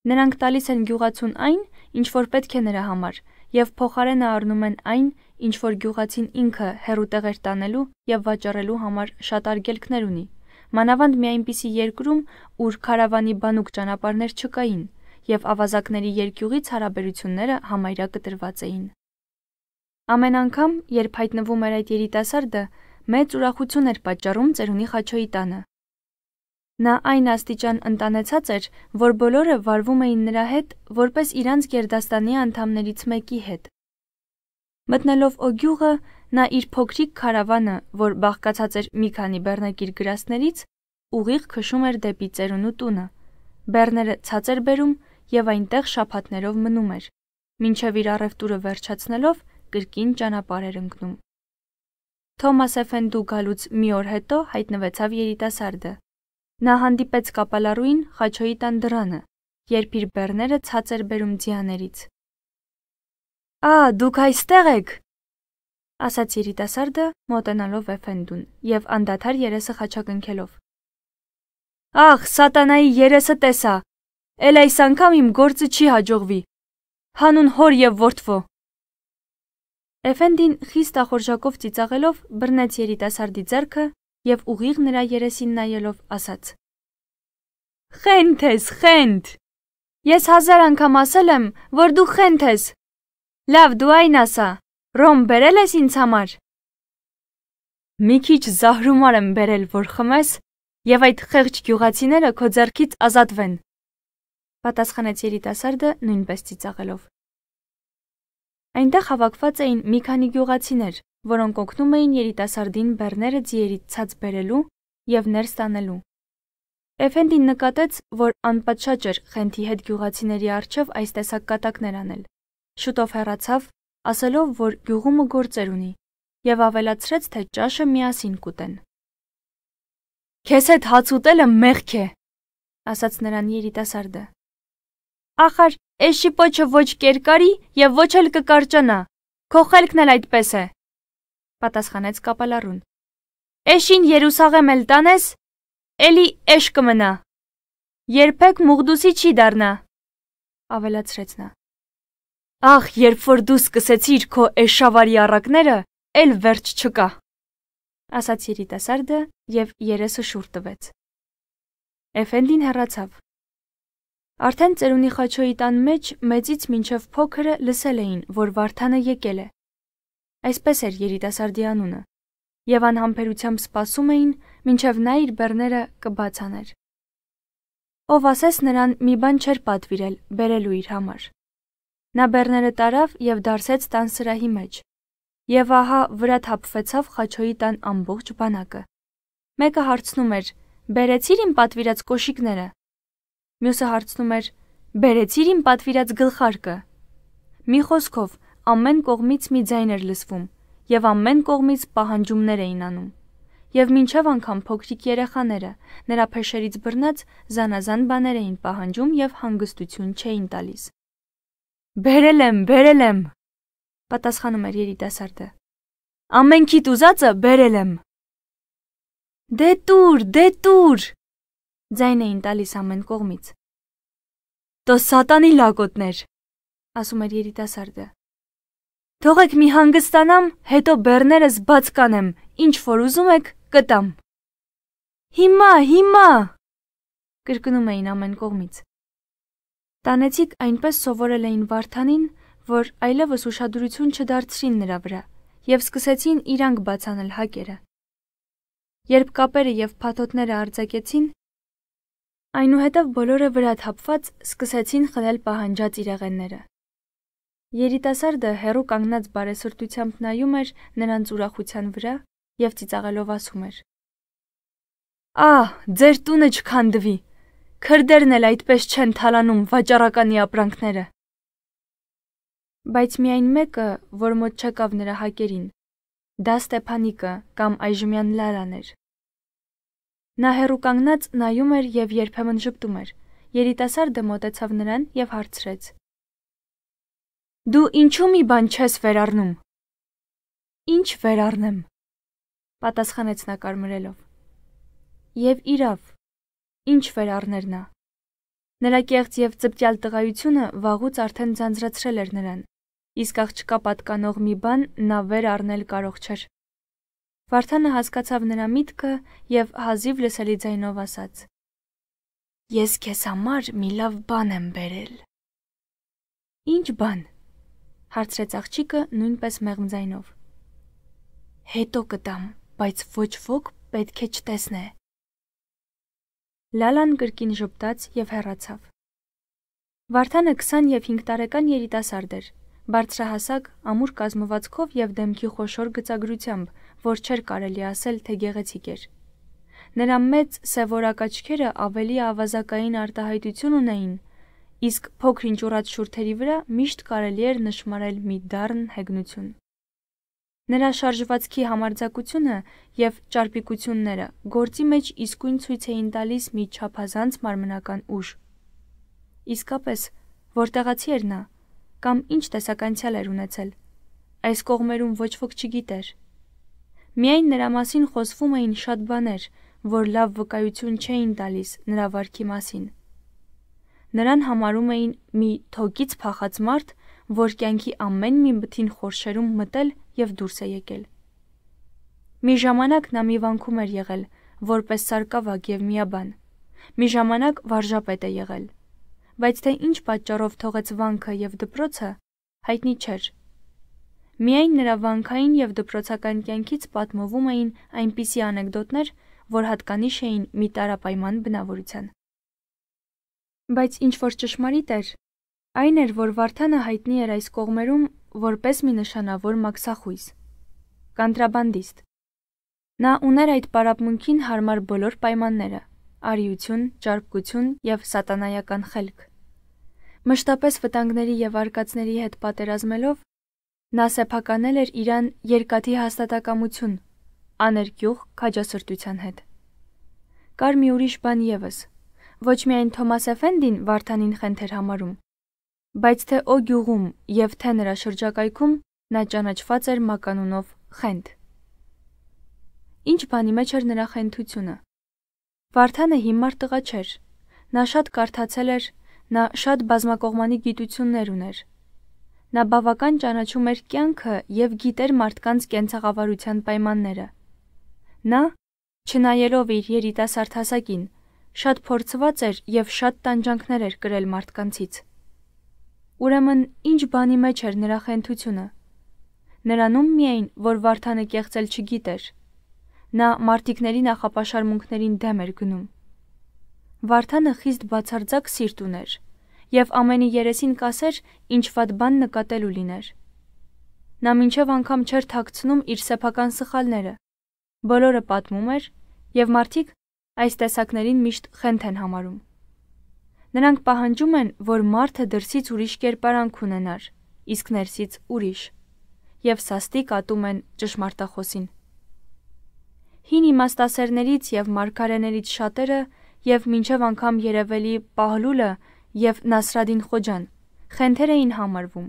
Նրանք տալիս են գյուղացուն այն, ինչ որ պետք է նրա համար, եւ փոխարենը առնում են այն, ինչ որ գյուղացին ինքը հերուտեղեր տանելու եւ վաճառելու համար շատ արգելքներ ունի։ Մանավանդ մի այնպիսի երկրում, ուր քարավանի բանուկ ճանապարհներ չկային եւ ավազակների երկյուղից հարաբերությունները համայրա կտրված էին։ Ամեն անգամ, երբ հայտնվում էր այդ երիտասարդը, մեծ ուրախություն էր պատճառում ծերունի Խաչոյի տանը, Նա այն աստիճան ընտանեցած էր, որ բոլորը վարվում էին նրա հետ, որպես իրանց գերդաստանի անդամներից մեկի հետ։ Մտնելով օգյուղը, նա իր փոքրիկ քարավանը, որ բաղկացած էր մի քանի բեռնագիր գրաստներից, ուղիղ քշում էր դեպի ծերունու տունը։ Բեռները ցած էր բերում եւ այնտեղ շափատներով մնում էր։ Մինչեւ իր առևտուրը վերջացնելով, կրկին ճանապարհ էր ընկնում։ Թոմաս Էֆենդու գալուց մի օր հետո հայտնվեցավ երիտասարդը։ Նա հանդիպեց կապալառուին Խաչոյի տան դռանը, երբ իր բեռները ցած էր բերում ձիաներից։ «Ա, դուք այստեղ եք», ասաց երիտասարդը, մոտենալով Էֆենդուն եւ անդադար երեսը խաչակնքելով։ «Ախ, սատանայի երեսը տեսա։ Էլ այս անգամ իմ գործը չի հաջողվի։ Հանուն հոր եւ որդվո»։ Էֆենդին խիստ ախորժակով ծիծաղելով բռնեց երիտասարդի ձեռքը եւ ուղիղ նրա երեսին նայելով ասաց. Խենթ ես, խենթ։ Ես հազար անգամ ասել եմ, որ դու խենթ ես։ Լավ, դու այն ասա։ Ռոմ բերել ես ինձ համար։ Մի քիչ զահրումար եմ բերել, որ խմես, եւ այդ խեղճ գյուղացիները քո ձեռքից ազատվեն։ Պատասխանեց երիտասարդը նույնպես ծիծաղելով։ Այնտեղ հավաքված էին մի քանի գյուղացիներ, որոնք օգնում էին երիտասարդին բեռները ձիերից ցած բերելու եւ ներստանելու։ Էֆենդին նկատեց, որ անպատշաճ էր խենթի հետ գյուղացիների արչև այս տեսակ կատակներ անել։ Շուտով հեռացավ, ասելով, որ գյուղումը գործեր ունի, եւ ավելացրեց, թե ճաշը միասին կուտեն։ Քեզ հետ հաց ուտելը մեղք է, ասաց նրան երիտասարդը։ Ախար, այս շիպոչը ոչ կերկարի եւ ոչ էլ կկարճանա։ Քո խելքն էլ այդպես է պատասխանեց կապալառուն։ Էշին Երուսաղեմ էլ տանես, էլի էշ կմնա։ Երբեք մուղդուսի չի դառնա, ավելացրեց նա։ Ախ, երբ որ դու սկսեցիր քո էշավարի առակները, էլ վերջ չկա, ասաց երիտասարդը եւ երեսը շուր տվեց։ Էֆենդին հեռացավ։ Արդեն ծերունի խաչոյի տան մեջ մեծից մինչև փոքրը լսել էին, որ Վարդանը եկել է Այսպես էր երիտասարդի անունը։ Եվ անհամբերությամբ սպասում էին, մինչև նա իր բեռները կբացաներ։ Ով ասես նրան մի բան չէր պատվիրել, բերելու իր համար։ Նա բեռները տարավ եւ դարսեց տան սրահի մեջ։ Եվ ահա վրա թափվեցավ խաչոյի տան ամբողջ բանակը։ Մեկը հարցնում էր. «Բերեցիր իմ պատվիրած կոշիկները»։ Մյուսը հարցնում էր. «Բերեցիր իմ պատվիրած գլխարկը»։ Մի խոսքով, ամեն կողմից մի ձայն էր լսվում եւ ամեն կողմից պահանջումներ էին անում։ Եվ մինչև անգամ փոքրիկ երեխաները նրա փեշերից բռնած զանազան բաներ էին պահանջում եւ հանգստություն չէին տալիս։ «Բերել եմ, բերել եմ», պատասխանում էր երիտասարդը։ «Ամենքիդ ուզածը բերել եմ»։ «Դե տուր, դե տուր», ձայն էին տալիս ամեն կողմից։ «Տո սատանի լակոտներ», ասում էր երիտասարդը։ Թողեք մի հանգստանամ, հետո բեռներս բաց կանեմ, ինչ որ ուզում եք, կտամ։ Հիմա, հիմա։ Կրկնում էին ամեն կողմից։ Տանեցիկ այնպես սովորել էին Վարդանին, որ այլևս ուշադրություն չդարձրին նրա վրա եւ սկսեցին իրանք բացանել հակերը։ Երբ կապերը եւ փաթոթները արձակեցին, այնուհետև բոլորը վրա թափված սկսեցին խլել պահանջած իրեղենները։ Երիտասարդը հերո կանգնած բարեսրտությամբ նայում էր նրանց ուրախության վրա եւ ծիծաղելով ասում էր. Ահ, ձեր տունը չքանդվի։ Քրդերն էլ այդպես չեն թալանում վաճառականի ապրանքները։ Բայց միայն մեկը, որ մոտ չեկավ նրա հակերին, դա Ստեփանիկը կամ այժմյան Լարան էր։ Նա հերո կանգնած նայում էր եւ երբեմն ժպտում էր։ Երիտասարդը մոտեցավ նրան եւ հարցրեց. Դու ինչու մի բան չես վերառնում։ Ինչ վերառնեմ։ Պատասխանեց նա կարմրելով։ Եվ իրավ։ Ինչ վերառներ նա։ Նրա կեղծ եւ ծպտյալ տղայությունը վաղուց արդեն ձանձրացրել էր նրան։ Իսկ աղջկա պատկանող մի բան նա վեր առնել կարող չէր։ Վարդանը հասկացավ նրա միտքը եւ հազիվ լսելի ձայնով ասաց. Ես քեզ համար մի լավ բան եմ բերել։ Ինչ բան հարցրեց աղջիկը նույնպես մեղմ ձայնով։ Հետո կտամ, բայց ոչ ոք պետք է չտեսնե։ Լալան գրկին ժպտաց եւ հեռացավ։ Վարդանը 20 եւ 5 տարեկան երիտասարդ էր, բարձրահասակ, ամուր կազմվածքով եւ դեմքի խոշոր գծագրությամբ, որ չէր կարելի ասել, թե գեղեցիկ էր։ Նրա մեծ սևորակ աչքերը ավելի ավազակային արտահայտություն ունեին, իսկ փոքր-ինչ ուրած շուրթերի վրա միշտ կարելի էր նշмарել մի դառն հեգնություն։ Նրա շարժվածքի համարձակությունը եւ ճարպիկությունները գործի մեջ իսկույն ցույց էին տալիս մի չափազանց մարմնական ուժ։ Իսկապես, որտեղացի էր նա կամ ինչ տեսականցյալ էր ունեցել։ Այս կողմերում ոչ ոք չգիտեր։ Միայն նրա մասին խոսվում էին շատ բաներ, որ լավ վկայություն չէին տալիս նրա վարքի մասին։ Նրան համարում էին մի թոկից փախած մարդ, որ կյանքի ամեն մի մթին խորշերում մտել եւ դուրս է եկել։ Մի ժամանակ նա մի վանքում էր եղել, որպես սարկավակ եւ միաբան։ Մի ժամանակ վարժապետ է եղել։ Բայց թե ինչ պատճառով թողեց վանքը եւ դպրոցը, հայտնի չէր։ Միայն նրա վանքային եւ դպրոցական կյանքից պատմվում էին այնպիսի անեկդոտներ, որ հատկանիշ էին մի տարապայման բնավորության։ Բայց ինչ որ ճշմարիտ էր, այն էր, որ Վարդանը հայտնի էր այս կողմերում որպես մի նշանավոր մաքսախույս, կանտրաբանդիստ։ Նա ուներ այդ պարապմունքին հարմար բոլոր պայմանները՝ արիություն, ճարպկություն եւ սատանայական խելք։ Մշտապես վտանգների եւ արկածների հետ պատերազմելով նա սեփականել էր իրան երկաթի հաստատակամություն, աներկյուղ քաջասրտության հետ։ Կար մի ուրիշ բան եւս, ոչ միայն Թոմաս Էֆենդին Վարդանին խենթեր համարում, բայց թե Օ գյուղում եւ թե նրա շրջակայքում նա ճանաչված էր մականունով խենթ։ Ինչ բանի մեջ էր նրա խենթությունը։ Վարդանը հիմար տղա չէր։ Նա շատ կարդացել էր, նա շատ բազմակողմանի գիտություններ ուներ։ Նա բավական ճանաչում էր կյանքը եւ գիտեր մարդկանց կենցաղավարության պայմանները։ Նա, չնայելով իր երիտասարդ հասակին, շատ փորձված էր եւ շատ տանջանքներ էր կրել մարդկանցից։ Ուրեմն ինչ բանի մեջ էր նրա խենթությունը։ Նրանում միայն, որ Վարդանը կեղծել չգիտեր։ Նա մարտիկների նախապաշարմունքներին դեմ էր գնում։ Վարդանը խիստ բացարձակ սիրտ ուներ եւ ամենի երեսին կասեր, ինչ վատ բան նկատելու լիներ։ Նա մինչև անգամ չէր թաքցնում իր սեփական սխալները։ Բոլորը պատմում էր, եւ մարդիկ Այս տեսակներին միշտ խենթ են համարում։ Նրանք պահանջում են, որ մարդը դրսից ուրիշ կերպարանք ունենար, իսկ ներսից ուրիշ, եւ սաստիկ ատում են ճշմարտախոսին։ Հին իմաստասերներից եւ մարգարեներից շատերը եւ մինչև անգամ Երևելի Պահլուլը եւ Նասրադին Խոջան խենթեր էին համարվում։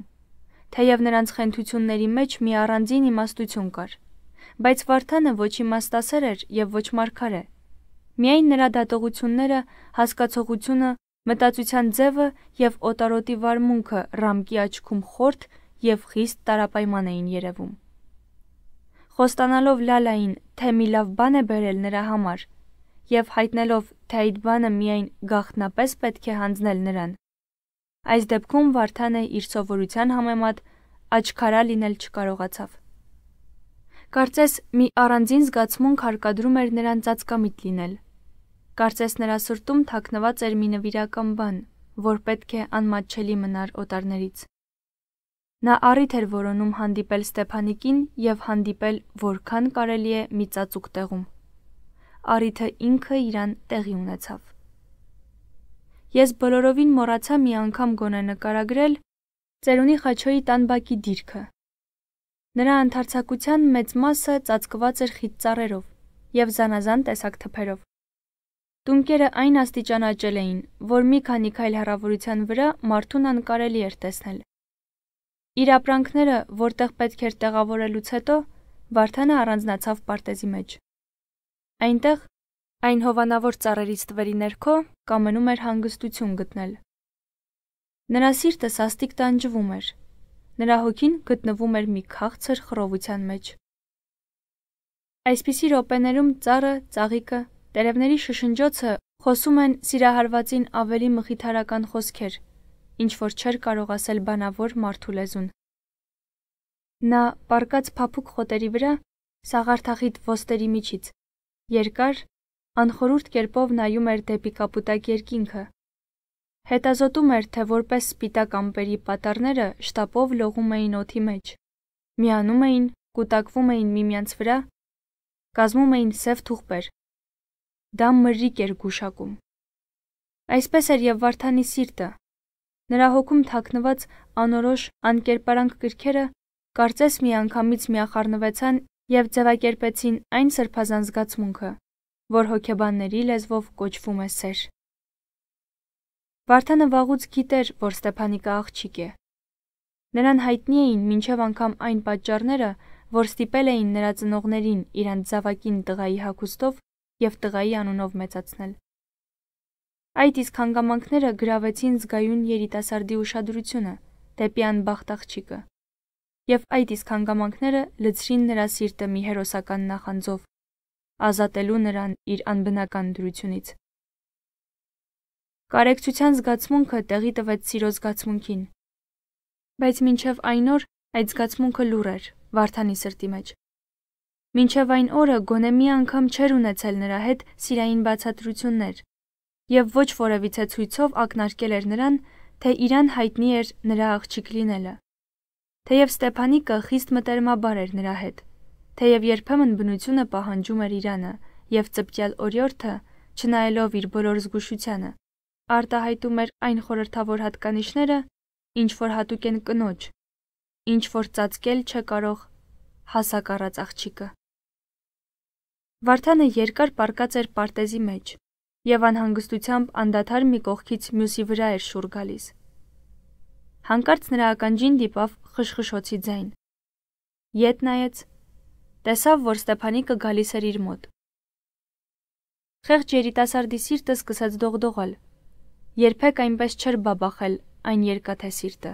Թեև նրանց խենթությունների մեջ մի առանձին իմաստություն կար, բայց Վարդանը ոչ իմաստասեր էր եւ ոչ մարգարե։ Միայն նրա դատողությունները, հասկացողությունը, մտածության ձևը եւ օտարոտի վարմունքը ռամկի աչքում խորթ եւ խիստ տարապայման էին երևում։ Խոստանալով Լալային, թե մի լավ բան է բերել նրա համար եւ հայտնելով, թե այդ բանը միայն գախտնապես պետք է հանձնել նրան։ Այս դեպքում Վարդանը իր սովորության համեմատ աչքարա լինել չկարողացավ։ Կարծես մի առանձին զգացմունք հարկադրում էր նրան ծածկամիտ լինել։ Կարծես նրա սրտում թաքնված էր մի նվիրական բան, որ պետք է անմատչելի մնար օտարներից։ Նա առիթ էր որոնում հանդիպել Ստեփանիկին եւ հանդիպել որքան կարելի է մի ծածուկ տեղում։ Առիթը ինքը իրան տեղի ունեցավ։ Ես բոլորովին մոռացա մի անգամ գոնե նկարագրել Ծերունի Խաչոյի տան բակի դիրքը, Նրա ընդարձակության մեծ մասը ծածկված էր խիտ ծառերով եւ զանազան տեսակ թփերով։ Տունկերը այն աստիճան աճել էին, որ մի քանի քայլ հեռավորության վրա մարդուն անկարելի էր տեսնել։ Իր ապրանքները, որտեղ պետք էր տեղավորելուց հետո, Վարդանը առանձնացավ պարտեզի մեջ։ Այնտեղ այն հովանավոր ծառերից տվերի ներքո կամենում էր հանգստություն գտնել։ Նրա սիրտը սաստիկ տանջվում էր, Նրա հոգին գտնվում էր մի քաղցր խռովության մեջ։ Այսպիսի րոպեներում ծառը, ծաղիկը, տերևների շշնջոցը խոսում են սիրահարվածին ավելի մխիթարական խոսքեր, ինչ որ չէր կարող ասել բանավոր մարդու լեզուն։ Նա պարկած փափուկ խոտերի վրա սաղարթախիտ ոստերի միջից երկար անխորուրդ կերպով նայում էր դեպի կապուտակ երկինքը, Հետազոտում էր, թե որպես սպիտակ ամպերի պատառները շտապով լողում էին օթի մեջ։ Միանում էին, կուտակվում էին միմյանց վրա, կազմում էին սև թուղբեր։ Դա մրրիկ էր գուշակում։ Այսպես էր եւ Վարդանի սիրտը։ Նրա հոգում թաքնված անորոշ անկերպարանք գրքերը կարծես միանգամից միախառնվեցան եւ ձևակերպեցին այն սրբազան զգացմունքը, որ հոգեբանների լեզվով կոչվում է սեր։ Վարդանը վաղուց գիտեր, որ Ստեփանիկը աղջիկ է։ Նրան հայտնի էին մինչև անգամ այն պատճառները, որ ստիպել էին նրա ծնողներին իրանց զավակին տղայի հագուստով եւ տղայի անունով մեծացնել։ Այդ իսկ հանգամանքները գրավեցին զգայուն երիտասարդի ուշադրությունը դեպի անբախտ աղջիկը։ Եվ այդ իսկ հանգամանքները լցրին նրա սիրտը մի հերոսական նախանձով, ազատելու նրան իր անբնական դրությունից։ Կարեկցության զգացմունքը տեղի տվեց սիրո զգացմունքին։ Բայց մինչև այն օր այդ զգացմունքը լուր էր Վարդանի սրտի մեջ։ Մինչև այն օրը գոնե մի անգամ չեր ունեցել նրա հետ սիրային բացատրություններ եւ ոչ որևիցե ցույցով ակնարկել էր նրան, թե իրան հայտնի էր նրա աղջիկ լինելը։ Թեև Ստեփանիկը խիստ մտերմաբար էր նրա հետ, թեև երբեմն բնությունը պահանջում էր իրանը եւ ծպտյալ օրյորթը, չնայելով իր բոլոր զգուշությանը, արտահայտում էր այն խորհրդավոր հատկանիշները, ինչ որ հատուկ են կնոջ, ինչ որ ծածկել չկարող հասակառած աղջիկը։ Վարդանը երկար պարկած էր պարտեզի մեջ եւ անհանգստությամբ անդադար մի կողքից մյուսի վրա էր շուր գալիս։ Հանկարծ նրա ականջին դիպավ խշխշոցի ձայն։ Ետ նայեց, տեսավ, որ Ստեփանիկը գալիս էր իր մոտ։ Խեղճ երիտասարդի սիրտը սկսեց դողդողալ, Երբեք այնպես չէր բաբախել այն երկաթե սիրտը։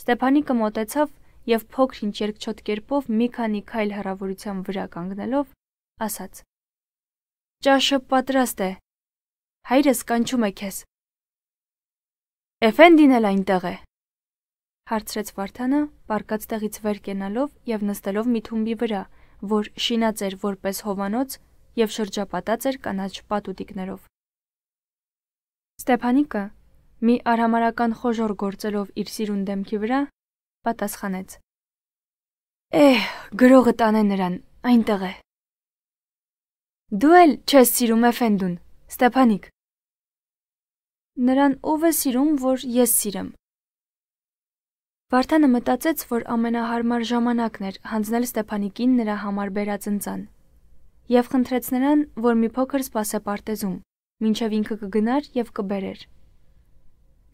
Ստեփանիկը մտեցավ եւ փոքրինչ երկչոտ կերպով մի քանի քայլ հեռավորության վրա կանգնելով ասաց. Ճաշը պատրաստ է։ Հայրս կանչում է քեզ։ Էֆենդին էլ այնտեղ է։ Հարցրեց Վարդանը, պարկած տեղից վեր կենալով եւ նստելով մի թումբի վրա, որ շինած էր որպես հովանոց եւ շրջապատած էր կանաչ պատուտիկներով։ Ստեփանիկը մի արհամարական խոժոր գործելով իր սիրուն դեմքի վրա պատասխանեց. Էհ, գրողը տանե նրան, այնտեղ է։ Դու էլ չես սիրում Էֆենդուն, Ստեփանիկ։ Նրան ով է սիրում, որ ես սիրեմ։ Վարդանը մտածեց, որ ամենահարմար ժամանակն էր հանձնել Ստեփանիկին նրա համար բերած ընծան, եւ խնդրեց նրան, որ մի փոքր սпасե պարտեզում, մինչև ինքը կգնար եւ կբերեր։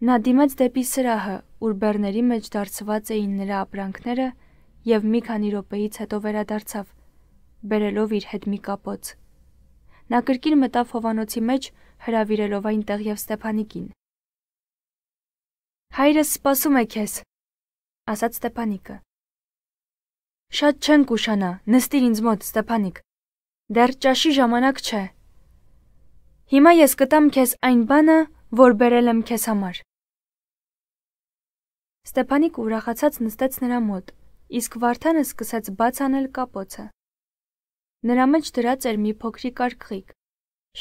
Նա դիմեց դեպի սրահը, ուր բեռների մեջ դարձված էին նրա ապրանքները եւ մի քանի րոպեից հետո վերադարձավ, բերելով իր հետ մի կապոց։ Նա կրկին մտավ հովանոցի մեջ, հրավիրելով այնտեղ եւ Ստեփանիկին։ Հայրս սպասում է քեզ, ասաց Ստեփանիկը։ Շատ չեն կուշանա, նստիր ինձ մոտ, Ստեփանիկ։ Դեռ ճաշի ժամանակ չէ։ Հիմա ես կտամ քեզ այն բանը, որ բերել եմ քեզ համար։ Ստեփանիկ ուրախացած նստեց նրա մոտ, իսկ Վարդանը սկսեց բաց անել կապոցը։ Նրա մեջ դրած էր մի փոքրիկ արկղիկ,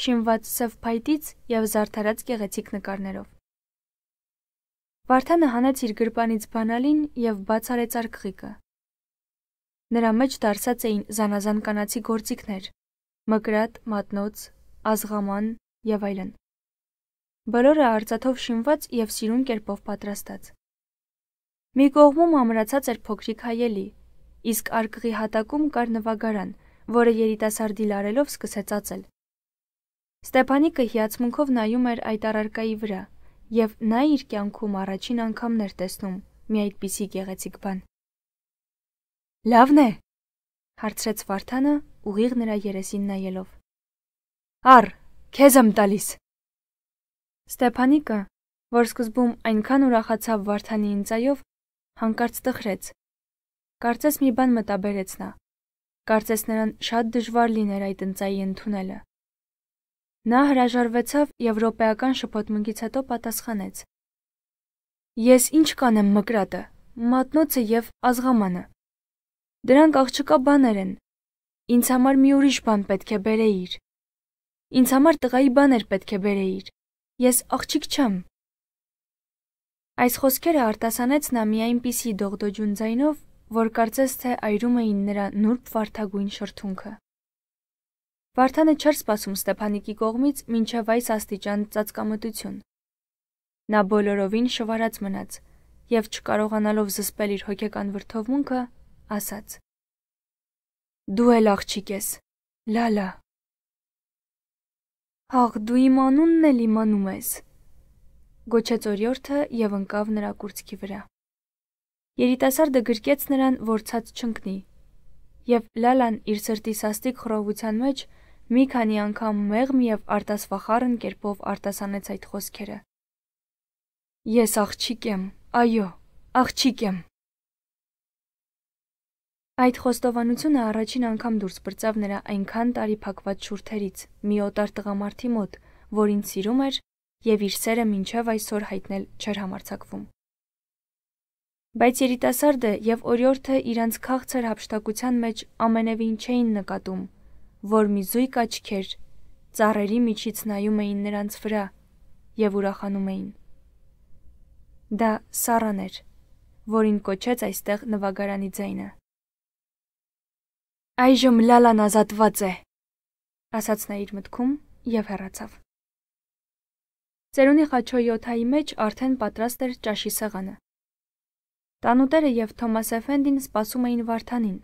շինված սև փայտից եւ զարդարած գեղեցիկ նկարներով։ Վարդանը հանեց իր գրպանից բանալին եւ բաց արեց արկղիկը։ Նրա մեջ դարսած էին զանազան կանացի գործիքներ՝ մկրատ, մատնոց, ազգաման եւ այլն։ Բոլորը արծաթով շինված եւ սիրուն կերպով պատրաստած։ Մի կողմում ամրացած էր փոքրիկ հայելի, իսկ արկղի հատակում կար նվագարան, որը երիտասարդի լարելով սկսեց ածել։ Ստեփանիկը հիացմունքով նայում էր այդ առարկայի վրա, եւ նա իր կյանքում առաջին անգամն էր տեսնում մի այդպիսի գեղեցիկ բան։ Լավն է, հարցրեց Վարդանը, ուղիղ նրա երեսին նայելով։ Առ, քեզ եմ տալիս։ Ստեփանիկը, որ սկզբում այնքան ուրախացավ Վարդանի ինձայով, հանկարծ տխրեց։ Կարծես մի բան մտաբերեց նա։ Կարծես նրան շատ դժվար լիներ այդ ընծայի ընդունելը։ Նա հրաժարվեցավ եվրոպեական շփոթմունքից հետո պատասխանեց. Ես ինչ կանեմ մկրատը, մատնոցը եւ ազգամանը։ Դրանք աղջկա բաներ են։ Ինձ համար մի ուրիշ բան պետք է բերեիր։ Ինձ համար տղայի բաներ պետք է բերեիր։ Ես աղջիկ չեմ։ Այս խոսքերը արտասանեց նա մի այնպիսի դողդոջուն ձայնով, որ կարծես թե այրում էին նրա նուրբ վարդագույն շրթունքը։ Վարդանը չէր սպասում Ստեփանիկի կողմից մինչև այս աստիճան ծածկամտություն։ Նա բոլորովին շվարած մնաց եւ չկարողանալով զսպել իր հոգեկան վրթովմունքը, ասաց. Դու էլ աղջիկ ես։ Լալա։ Աղ դու իմ անունն էլ իմանում ես։ Գոչեց օրիորդը եւ ընկավ նրա կուրծքի վրա։ Երիտասարդը գրկեց նրան, որ ցած չընկնի, եւ Լալան իր սրտի սաստիկ խռովության մեջ մի քանի անգամ մեղմ եւ արտասվախառն կերպով արտասանեց այդ խոսքերը։ Ես աղջիկ եմ, այո, աղջիկ եմ։ Այդ խոստովանությունը առաջին անգամ դուրս բրծավ նրա այնքան տարի փակված շուրթերից, մի օտար տղամարդի մոտ, որին սիրում էր եւ իր սերը մինչև այսօր հայտնել չէր համարցակվում։ Բայց երիտասարդը եւ օրիորդը իրանց քաղցր հապշտակության մեջ ամենևին չէին նկատում, որ մի զույգ աչքեր ծառերի միջից նայում էին նրանց վրա եւ ուրախանում էին։ Դա Սառան էր, որին կոչեց այստեղ նվագարանի ձայնը։ Այժմ Լալան ազատված է, ասաց նա իր մտքում եւ հեռացավ։ Ծերունի խաչոյոթայի մեջ արդեն պատրաստ էր ճաշի սեղանը։ Տանուտերը եւ Թոմաս Էֆենդին սպասում էին Վարդանին։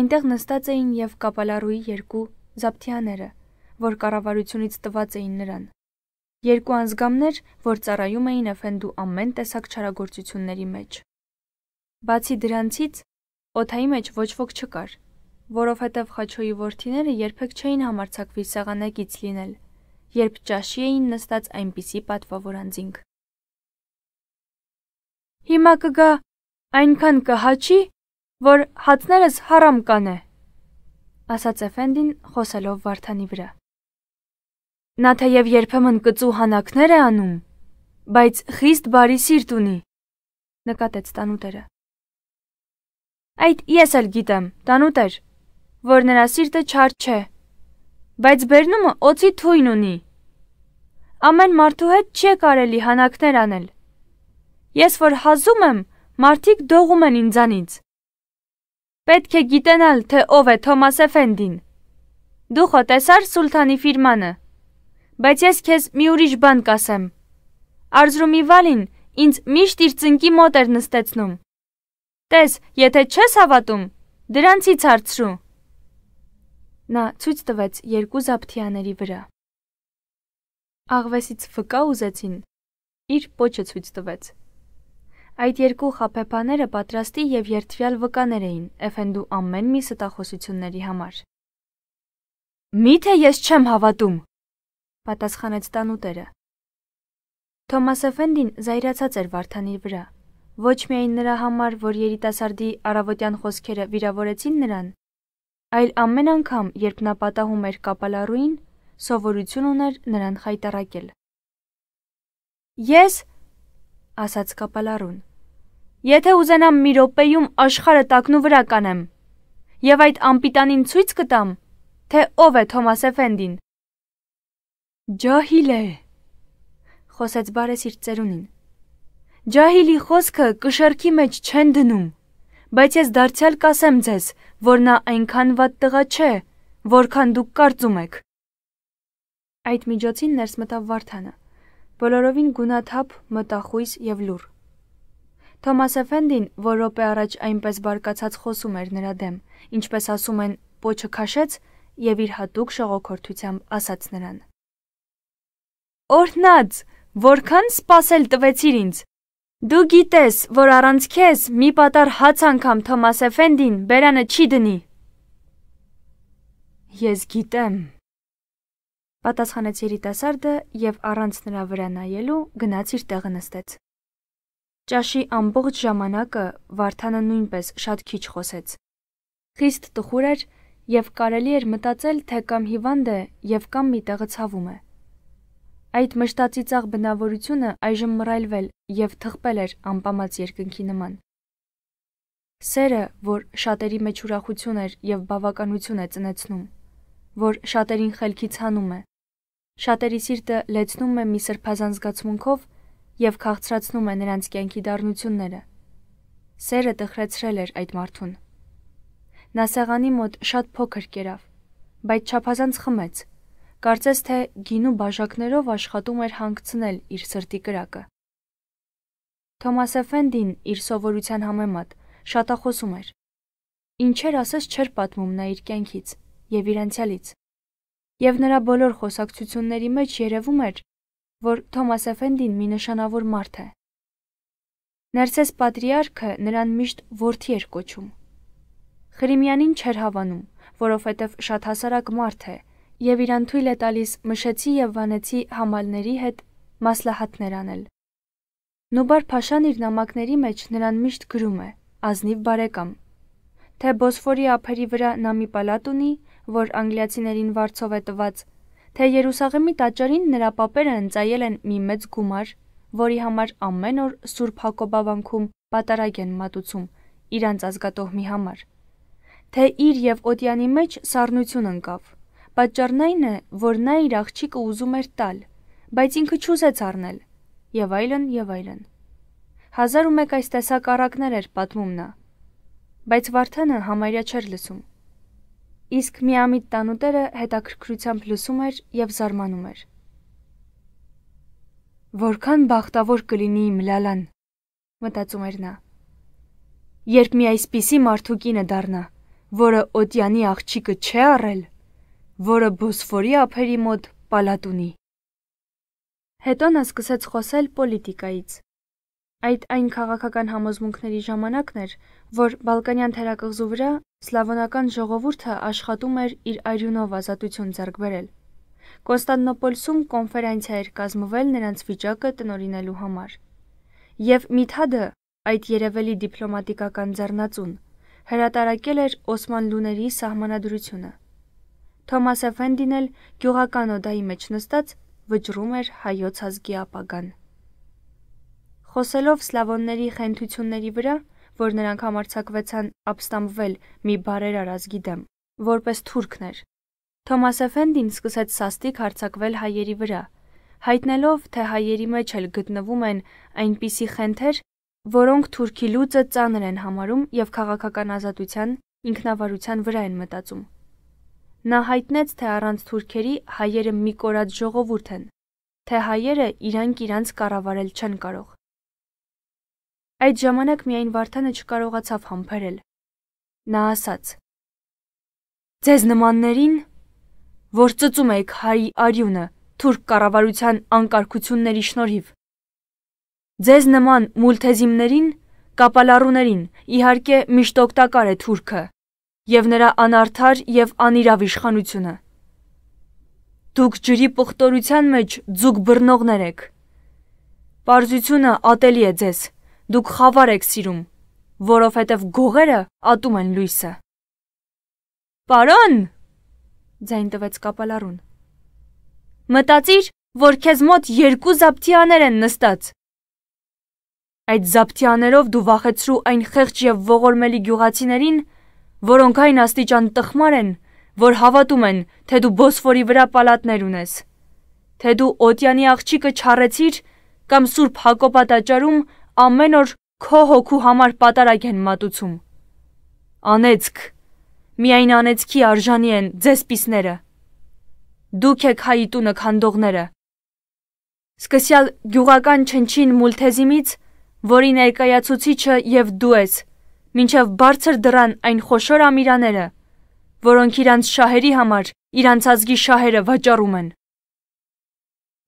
Այնտեղ նստած էին եւ Կապալարուի երկու զապթիաները, որ կառավարությունից տված էին նրան։ Երկու անզգամներ, որ ծառայում էին Էֆենդու ամեն տեսակ չարագործությունների մեջ։ Բացի դրանցից, Օթայի մեջ ոչ ոք չկար, որովհետև Խաչոյի ворթիները երբեք չէին համարցակվի սեղանակից լինել, երբ ճաշի էին նստած այնպիսի պատվավորանձինք։ Հիմա կգա, այնքան կհաչի, որ հացներս հարամ կան է, ասաց Էֆենդին խոսելով Վարդանի վրա։ Նա թեև երբեմն կծու հանակներ է անում, բայց խիստ բարի սիրտ ունի, նկատեց տանուտերը։ Այդ ես էլ գիտեմ, տանուտ էր, որ նրա սիրտը չար չէ։ Բայց Բերնումը օծի թույն ունի։ Ամեն մարդու հետ չի կարելի հանակներ անել։ Ես որ հազում եմ, մարդիկ դողում են ինձանից։ Պետք է գիտենալ, թե ով է Թոմաս Էֆենդին։ Դու խո տեսար Սուլթանի ֆիրմանը։ Բայց ես քեզ մի ուրիշ բան կասեմ։ Արզրումի Վալին ինձ միշտ իր ծնկի մոտ էր նստեցնում։ Տես, եթե չես հավատում, դրանցից հարցրու։ Նա ցույց տվեց երկու զապթիաների վրա։ Աղվեսից վկա ուզեցին։ Իր փոճը ցույց տվեց։ Այդ երկու խափեփաները պատրաստի եւ երթվյալ վկաներ էին Էֆենդու ամեն մի ստախոսությունների համար։ Միթե ես չեմ հավատում, պատասխանեց տանուտերը։ Թոմաս Էֆենդին զայրացած էր Վարդանի վրա ոչ միայն նրա համար, որ երիտասարդի առավոտյան խոսքերը վիրավորեցին նրան, այլ ամեն անգամ, երբ նա պատահում էր կապալառուին, սովորություն ուներ նրան խայտարակել։ Ես, ասաց կապալառուն, եթե ուզենամ մի րոպեյում աշխարը տակնու վրա կանեմ եւ այդ ամպիտանին ցույց կտամ, թե ով է Թոմաս Էֆենդին։ Ջահիլ է, խոսեց բարեսիր ծերունին։ Ջահիլի խոսքը կշարքի մեջ չեն դնում, բայց ես դարձյալ կասեմ ձեզ, որ նա այնքան վատ տղա չէ, որքան դուք կարծում եք։ Այդ միջոցին ներս մտավ Վարդանը, բոլորովին գունաթափ, մտախույս եւ լուր։ Թոմաս Էֆենդին, որ րոպե առաջ այնպես բարկացած խոսում էր նրա դեմ, ինչպես ասում են, փոչը քաշեց եւ իր հատուկ շողոքորթությամբ ասաց նրան. Օրհնած, որքան սпасել տվեցիր ինձ, Դու գիտես, որ առանց քեզ մի պատար հաց անգամ Թոմաս Էֆենդին բերանը չի դնի։ Ես գիտեմ։ Պատասխանեց երիտասարդը եւ առանց նրա վրա նայելու գնաց իր տեղը նստեց։ Ճաշի ամբողջ ժամանակը Վարդանը նույնպես շատ քիչ խոսեց։ Խիստ տխուր էր եւ կարելի էր մտածել, թե կամ հիվանդ է եւ կամ միտեղը ցավում է։ Այդ մշտածիծաղ բնավորությունը այժմ մռայլվել եւ թխպել էր անպամած երկնքի նման։ Սերը, որ շատերի մեջ ուրախություն էր եւ բավականություն է ծնեցնում, որ շատերին խելքից հանում է, շատերի սիրտը լեցնում է մի սրբազան զգացմունքով եւ քաղցրացնում է նրանց կյանքի դառնությունները։ Սերը տխրեցրել էր այդ մարդուն։ Նա սեղանի մոտ շատ փոքր կերավ, բայց չափազանց խմեց Կարծես թե գինու բաժակներով աշխատում էր հանգցնել իր սրտի կրակը։ Թոմաս Էֆենդին իր սովորության համեմատ շատախոսում էր։ Ինչեր ասես չէր պատմում նա իր կյանքից եւ իրենցյալից։ Եվ նրա բոլոր խոսակցությունների մեջ երևում էր, որ Թոմաս Էֆենդին մի նշանավոր մարդ է։ Ներսես պատրիարքը նրան միշտ որդի էր կոչում։ Խրիմյանին չէր հավանում, որովհետև շատ հասարակ մարդ է եւ իրան թույլ է տալիս մշեցի եւ վանեցի համալների հետ մասլահատներ անել։ Նոբար Փաշան իր նամակների մեջ նրան միշտ գրում է. ազնիվ բարեկամ, թե Բոսֆորի ափերի վրա նա մի պալատ ունի, որ անգլիացիներին վարձով է տված, թե Երուսաղեմի տաճարին նրա papերը ընծայել են մի մեծ գումար, որի համար ամեն օր Սուրբ Հակոբ ավանքում պատարագ են մատուցում իրանց ազգատոհմի համար։ Թե իր եւ Օտյանի մեջ սառնություն ընկավ Պատճառն այն է, որ նա իր աղջիկը ուզում էր տալ, բայց ինքը չուզեց առնել, եւ այլն, եւ այլն։ Հազար ու մեկ այս տեսակ առակներ էր պատմում նա, բայց Վարդանը համարյա չէր լսում։ Իսկ միամիտ տանուտերը հետաքրքրությամբ լսում էր եւ զարմանում էր։ Որքան բախտավոր կլինի իմ լալան, մտածում էր նա։ Երբ մի այսպիսի մարդու կինը դառնա, որը Օտյանի աղջիկը չէ առել, որը Բոսֆորի ափերի մոտ պալատ ունի։ Հետո նա սկսեց խոսել պոլիտիկայից։ Այդ այն քաղաքական համոզմունքների ժամանակն էր, որ Բալկանյան թերակղզու վրա սլավոնական ժողովուրդը աշխատում էր իր արյունով ազատություն ձեռք բերել։ Կոնստանտինոպոլսում կոնֆերանսիա էր կազմվել նրանց վիճակը տնորինելու համար։ Եվ Միթադը, այդ երևելի դիպլոմատիկական ձեռնածուն, հրատարակել էր Օսմանլուների սահմանադրությունը։ Թոմաս Էֆենդին էլ գյուղական օդայի մեջ նստած վճռում էր հայոց ազգի ապագան։ Խոսելով սլավոնների խենթությունների վրա, որ նրանք համարցակվեցան ապստամբվել մի բարերար ազգի դեմ, որպես թուրքներ, Թոմաս Էֆենդին սկսեց սաստիկ հարցակվել հայերի վրա, հայտնելով, թե հայերի մեջ էլ գտնվում են այնպիսի խենթեր, որոնք թուրքի լուծը ծանր են համարում եւ քաղաքական ազատության, ինքնավարության վրա են մտածում։ Նա հայտնեց, թե առանց թուրքերի հայերը մի կորած ժողովուրդ են, թե հայերը իրանք իրանց կառավարել չեն կարող։ Այդ ժամանակ միայն Վարդանը չկարողացավ համբերել։ Նա ասաց. Ձեզ նմաններին, որ ծծում եք հայի արյունը թուրք կառավարության անկարգությունների շնորհիվ։ Ձեզ նման մուլթեզիմներին, կապալառուներին իհարկե միշտ օգտակար է թուրքը եւ նրա անարդար եւ անիրավ իշխանությունը։ Դուք ջրի պղտորության մեջ ձուկ բռնողներ եք։ Պարզությունը ատելի է ձեզ։ Դուք խավար եք սիրում, որովհետև գողերը ատում են լույսը։ Պարոն! Ձայն տվեց կապալարուն։ Մտածիր, որ քեզ մոտ երկու զապթիաներ են նստած։ Այդ զապթիաներով դու վախեցրու այն խեղճ եւ ողորմելի գյուղացիներին, որոնք այն աստիճան տխմար են, որ հավատում են, թե դու Բոսֆորի վրա պալատներ ունես, թե դու Օտյանի աղջիկը չառեցիր կամ Սուրբ Հակոբա տաճարում ամեն օր քո հոգու համար պատարագ են մատուցում։ Անեցք, միայն անեցքի արժանի են ձեզ պիսները։ Դուք եք հայի տունը քանդողները։ Սկսյալ գյուղական չնչին մուլթեզիմից, որի ներկայացուցիչը եւ դու ես, մինչև բարձր դրան այն խոշոր ամիրաները, որոնք իրանց շահերի համար իրանց ազգի շահերը վաճառում են։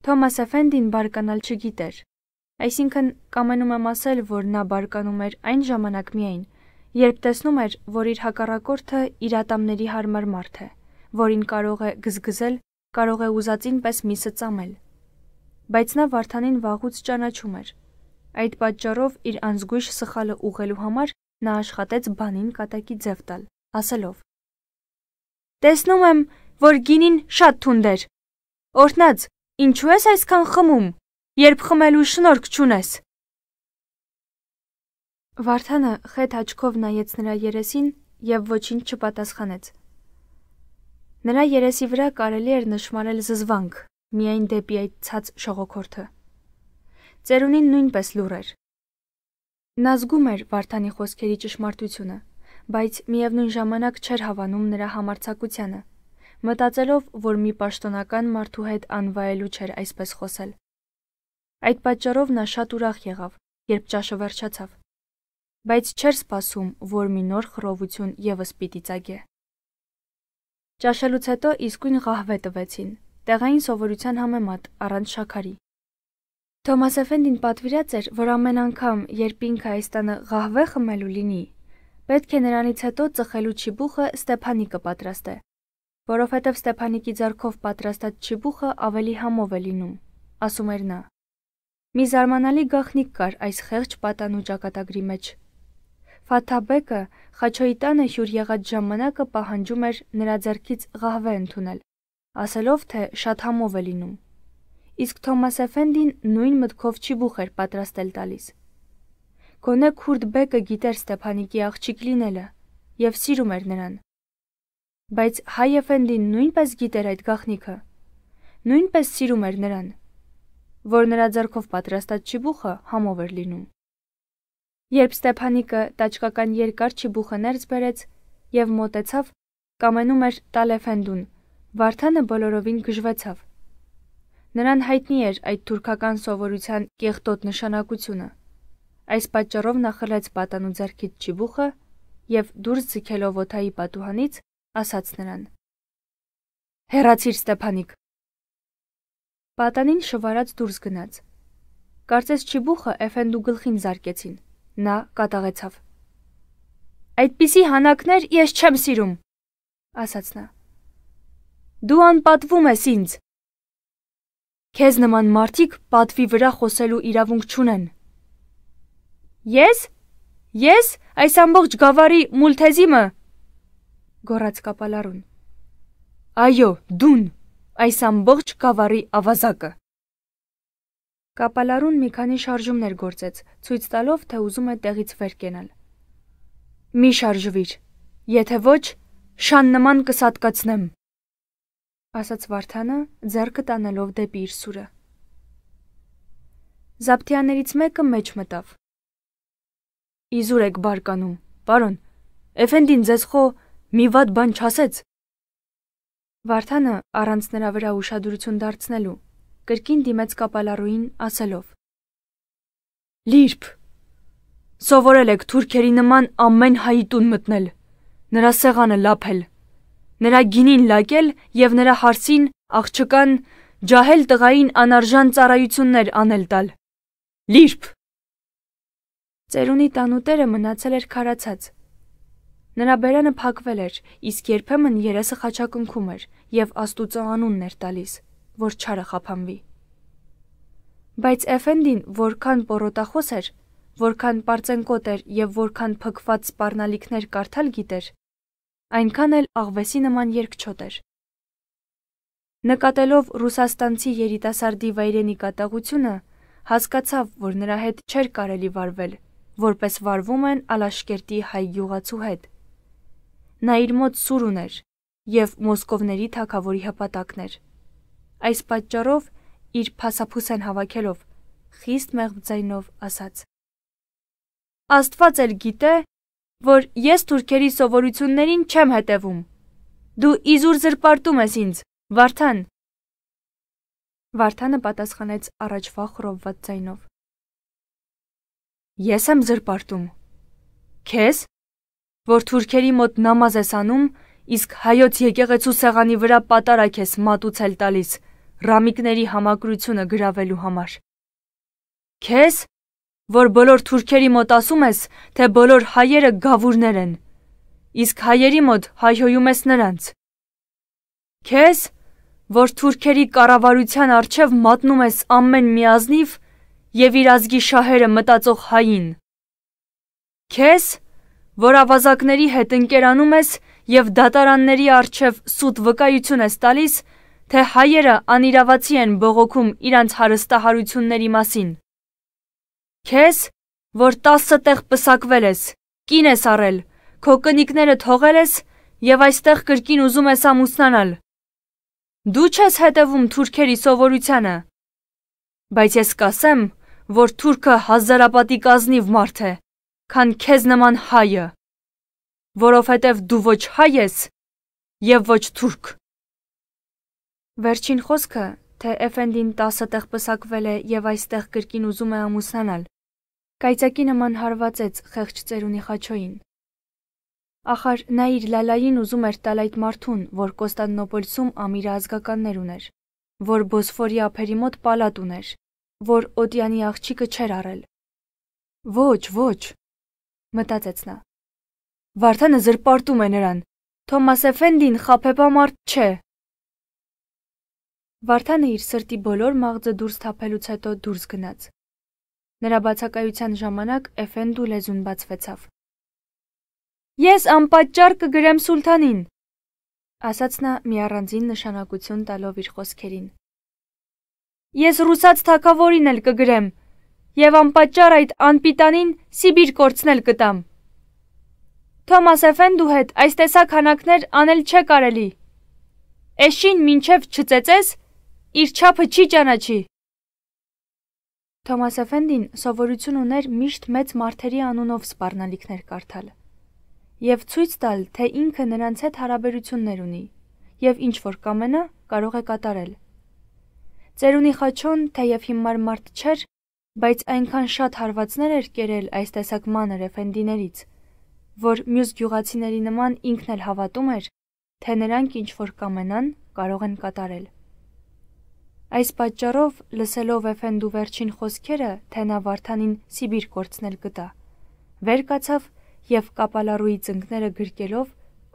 Թոմաս Էֆենդին բարկանալ չգիտեր։ Այսինքն կամենում եմ ասել, որ նա բարկանում էր այն ժամանակ միայն, երբ տեսնում էր, որ իր հակառակորդը իր ատամների հարմար մարդ է, որին կարող է գզգզել, կարող է ուզածին պես միսը ծամել։ Բայց նա Վարդանին վաղուց ճանաչում էր։ Այդ պատճառով իր անզգույշ սխալը ուղղելու համար Նա աշխատեց բանին կատակի ձև տալ, ասելով. Տեսնում եմ, որ գինին շատ թունդ էր։ Օրհնած, ինչու ես այսքան խմում, երբ խմելու շնորհք չունես։ Վարդանը խեթ աչքով նայեց նրա երեսին եւ ոչինչ չպատասխանեց։ Նրա երեսի վրա կարելի էր նշмарել զզվանք, միայն դեպի այդ ցած շողոքորթը։ Ծերունին նույնպես լուր էր, Նա զգում էր Վարդանի խոսքերի ճշմարտությունը, բայց միևնույն ժամանակ չէր հավանում նրա համարցակությանը, մտածելով, որ մի պաշտոնական մարդու հետ անվայելու չէր այսպես խոսել։ Այդ պատճառով նա շատ ուրախ եղավ, երբ ճաշը վերջացավ։ Բայց չէր սպասում, որ մի նոր խռովություն եւս պիտի ծագե։ Ճաշելուց հետո իսկույն ղահվե տվեցին, տեղային սովորության համեմատ, առանց շաքարի։ Թոմաս Էֆենդին պատվիրած էր, որ ամեն անգամ, երբ ինքը այս տանը ղահվե խմելու լինի, պետք է նրանից հետո ծխելու չիբուխը Ստեփանիկը պատրաստե, որովհետև Ստեփանիկի ձեռքով պատրաստած չիբուխը ավելի համով է լինում, ասում էր նա։ Մի զարմանալի գախնիկ կար այս խեղճ պատանու ճակատագրի մեջ։ Ֆաթաբեկը Խաչոյի տանը հյուր եղած ժամանակը պահանջում էր նրա ձեռքից ղահվե ընդունել, ասելով թե շատ համով է լինում իսկ Թոմաս Էֆենդին նույն մտքով չի բուխեր պատրաստել տալիս։ Գոնե Քուրդ Բեկը գիտեր Ստեփանիկի աղջիկ լինելը եւ սիրում էր նրան։ Բայց Հայ Էֆենդին նույնպես գիտեր այդ գաղտնիքը։ Նույնպես սիրում էր նրան, որ նրա ձեռքով պատրաստած չիբուխը համով էր լինում։ Երբ Ստեփանիկը տաճկական երկար չիբուխը ներս բերեց եւ մոտեցավ, կամենում էր Տալեֆենդուն, Վարդանը բոլորովին գժվեցավ։ Նրան հայտնի էր այդ թուրքական սովորության կեղտոտ նշանակությունը։ Այս պատճառով նա խլեց պատանու ձեռքից չիբուխը եւ դուրս ձգելով ոթայի պատուհանից ասաց նրան. Հեռացիր Ստեփանիկ։ Պատանին շվարած դուրս գնաց։ Կարծես չիբուխը Էֆենդու գլխին զարկեցին։ Նա կատաղեցավ։ Այդպիսի հանակներ ես չեմ սիրում, ասաց նա։ Դու անպատվում ես ինձ, Քեզ նման մարդիկ պատվի վրա խոսելու իրավունք չունեն։ Ես ես այս ամբողջ գավառի մուլթեզիմը գոռաց կապալարուն։ Այո, դուն այս ամբողջ գավառի ավազակը։ Կապալարուն մի քանի շարժումներ գործեց, ցույց տալով, թե ուզում է տեղից վեր կենալ։ Մի շարժվիր, եթե ոչ, շան նման կսատկացնեմ։ - ասաց Վարդանը, ձեռքը տանելով դեպի իր սուրը։ Զապթիաներից մեկը մեջ մտավ։ Իզուր եք բարկանում, պարոն, էֆենդին ձեզ խո մի վատ բան չասեց։ Վարդանը առանց նրա վրա ուշադրություն դարձնելու կրկին դիմեց կապալարուին ասելով. Լիրբ, սովորել եք թուրքերի նման ամեն հայի տուն մտնել, նրա սեղանը լափել նրա գինին լակել եւ նրա հարսին աղջկան ջահել տղային անարժան ծառայություններ անել տալ։ Լիրբ։ Ծերունի տանուտերը մնացել էր քարացած։ Նրա բերանը փակվել էր, իսկ երբեմն երեսը խաչակնքում էր եւ Աստուծո անունն էր տալիս, որ չարը խափանվի։ Բայց Էֆենդին որքան պորոտախոս էր, որքան པարծենկոտ էր եւ որքան փքված սпарնալիքներ կարդալ գիտեր, այնքան էլ աղվեսի նման երկչոտ էր։ Նկատելով ռուսաստանցի երիտասարդի վայրենի կատաղությունը, հասկացավ, որ նրա հետ չէր կարելի վարվել, որպես վարվում են Ալաշկերտի հայ գյուղացու հետ։ Նա իր մոտ սուր ուներ եւ մոսկովների թակավորի հպատակներ։ Այս պատճառով իր փասափուսեն հավաքելով խիստ մեղմ ձայնով ասաց. Աստված էլ գիտե, որ ես թուրքերի սովորություններին չեմ հետևում։ Դու իզուր զրպարտում ես ինձ, Վարդան։ Վարդանը պատասխանեց առաջվա խորովված ձայնով։ Ես եմ զրպարտում։ Քեզ, որ թուրքերի մոտ նամազ ես անում, իսկ հայոց եկեղեցու սեղանի վրա պատարակ ես մատուցել տալիս, ռամիկների համակրությունը գրավելու համար։ Քեզ, որ բոլոր թուրքերի մոտ ասում ես, թե բոլոր հայերը գավուրներ են։ Իսկ հայերի մոտ հայհոյում ես նրանց։ Քեզ, որ թուրքերի կառավարության արչև մատնում ես ամեն միազնիվ եւ իր ազգի շահերը մտածող հային։ Քեզ, որ ավազակների հետ ընկերանում ես եւ դատարանների արչև սուտ վկայություն ես տալիս, թե հայերը անիրավացի են բողոքում իրանց հարստահարությունների մասին։ Քեզ, որ 10 տեղ պսակվել ես, կին ես առել, քո կնիկները թողել ես եւ այստեղ կրկին ուզում ես ամուսնանալ։ Դու չես հետևում թուրքերի սովորությանը։ Բայց ես կասեմ, որ թուրքը հազարապատի կազնիվ մարդ է, քան քեզ նման հայը, որովհետև դու ոչ հայ ես եւ ոչ թուրք։ Վերջին խոսքը թե Էֆենդին 10 տեղ պսակվել է եւ այստեղ կրկին ուզում է ամուսնանալ։ Կայծակի նման հարվածեց խեղճ ծերունի խաչոյին։ Ախար նա իր լալային ուզում էր տալ այդ մարդուն, որ Կոստանդնոպոլսում ամիրա ազգականներ ուներ, որ Բոսֆորի ափերի մոտ պալատ ուներ, որ Օտյանի աղջիկը չէր առել։ Ոչ, ոչ, մտածեց նա։ Վարդանը զրպարտում է նրան։ Թոմաս Էֆենդին խափեպա մարդ չէ։ Վարդանը իր սրտի բոլոր մաղձը դուրս թափելուց հետո դուրս գնաց։ Նրա բացակայության ժամանակ Էֆենդու լեզուն բացվեցավ։ Ես անպատճառ կգրեմ սուլթանին, ասաց նա մի առանձին նշանակություն տալով իր խոսքերին։ Ես ռուսաց թակավորին էլ կգրեմ եւ անպատճառ այդ անպիտանին Սիբիր կորցնել կտամ։ Թոմաս Էֆենդու հետ այս տեսակ հանակներ անել չէ կարելի։ Էշին ինչև չծեծես, իր չափը չի ճանաչի։ Թոմաս Էֆենդին սովորություն ուներ միշտ մեծ մարդերի անունով սպառնալիքներ կարդալ եւ ցույց տալ, թե ինքը նրանց հետ հարաբերություններ ունի եւ ինչ որ կամենա կարող է կատարել։ Ծերունի Խաչոն թեև հիմար մարդ չէր, բայց այնքան շատ հարվածներ էր կերել այս տեսակ մանր Էֆենդիներից, որ մյուս գյուղացիների նման ինքն էլ հավատում էր, թե նրանք ինչ որ կամենան կարող են կատարել։ Այս պատճառով լսելով Էֆենդու վերջին խոսքերը, թե նա Վարդանին Սիբիր կորցնել կտա, վեր կացավ եւ կապալարուի ծնկները գրկելով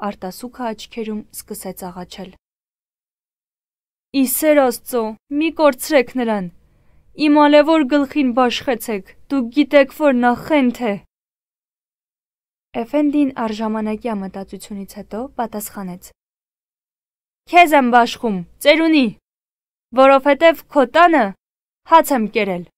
արտասուքը աչքերում սկսեց աղաչել։ Իսեր Աստծո, մի կորցրեք նրան։ Իմ ալևոր գլխին բաշխեցեք, դուք գիտեք, որ նա խենթ է։ Էֆենդին արժամանակյա մտածությունից հետո պատասխանեց. Քեզ եմ բաշխում, ծերունի որովհետև քո տանը հաց եմ կերել։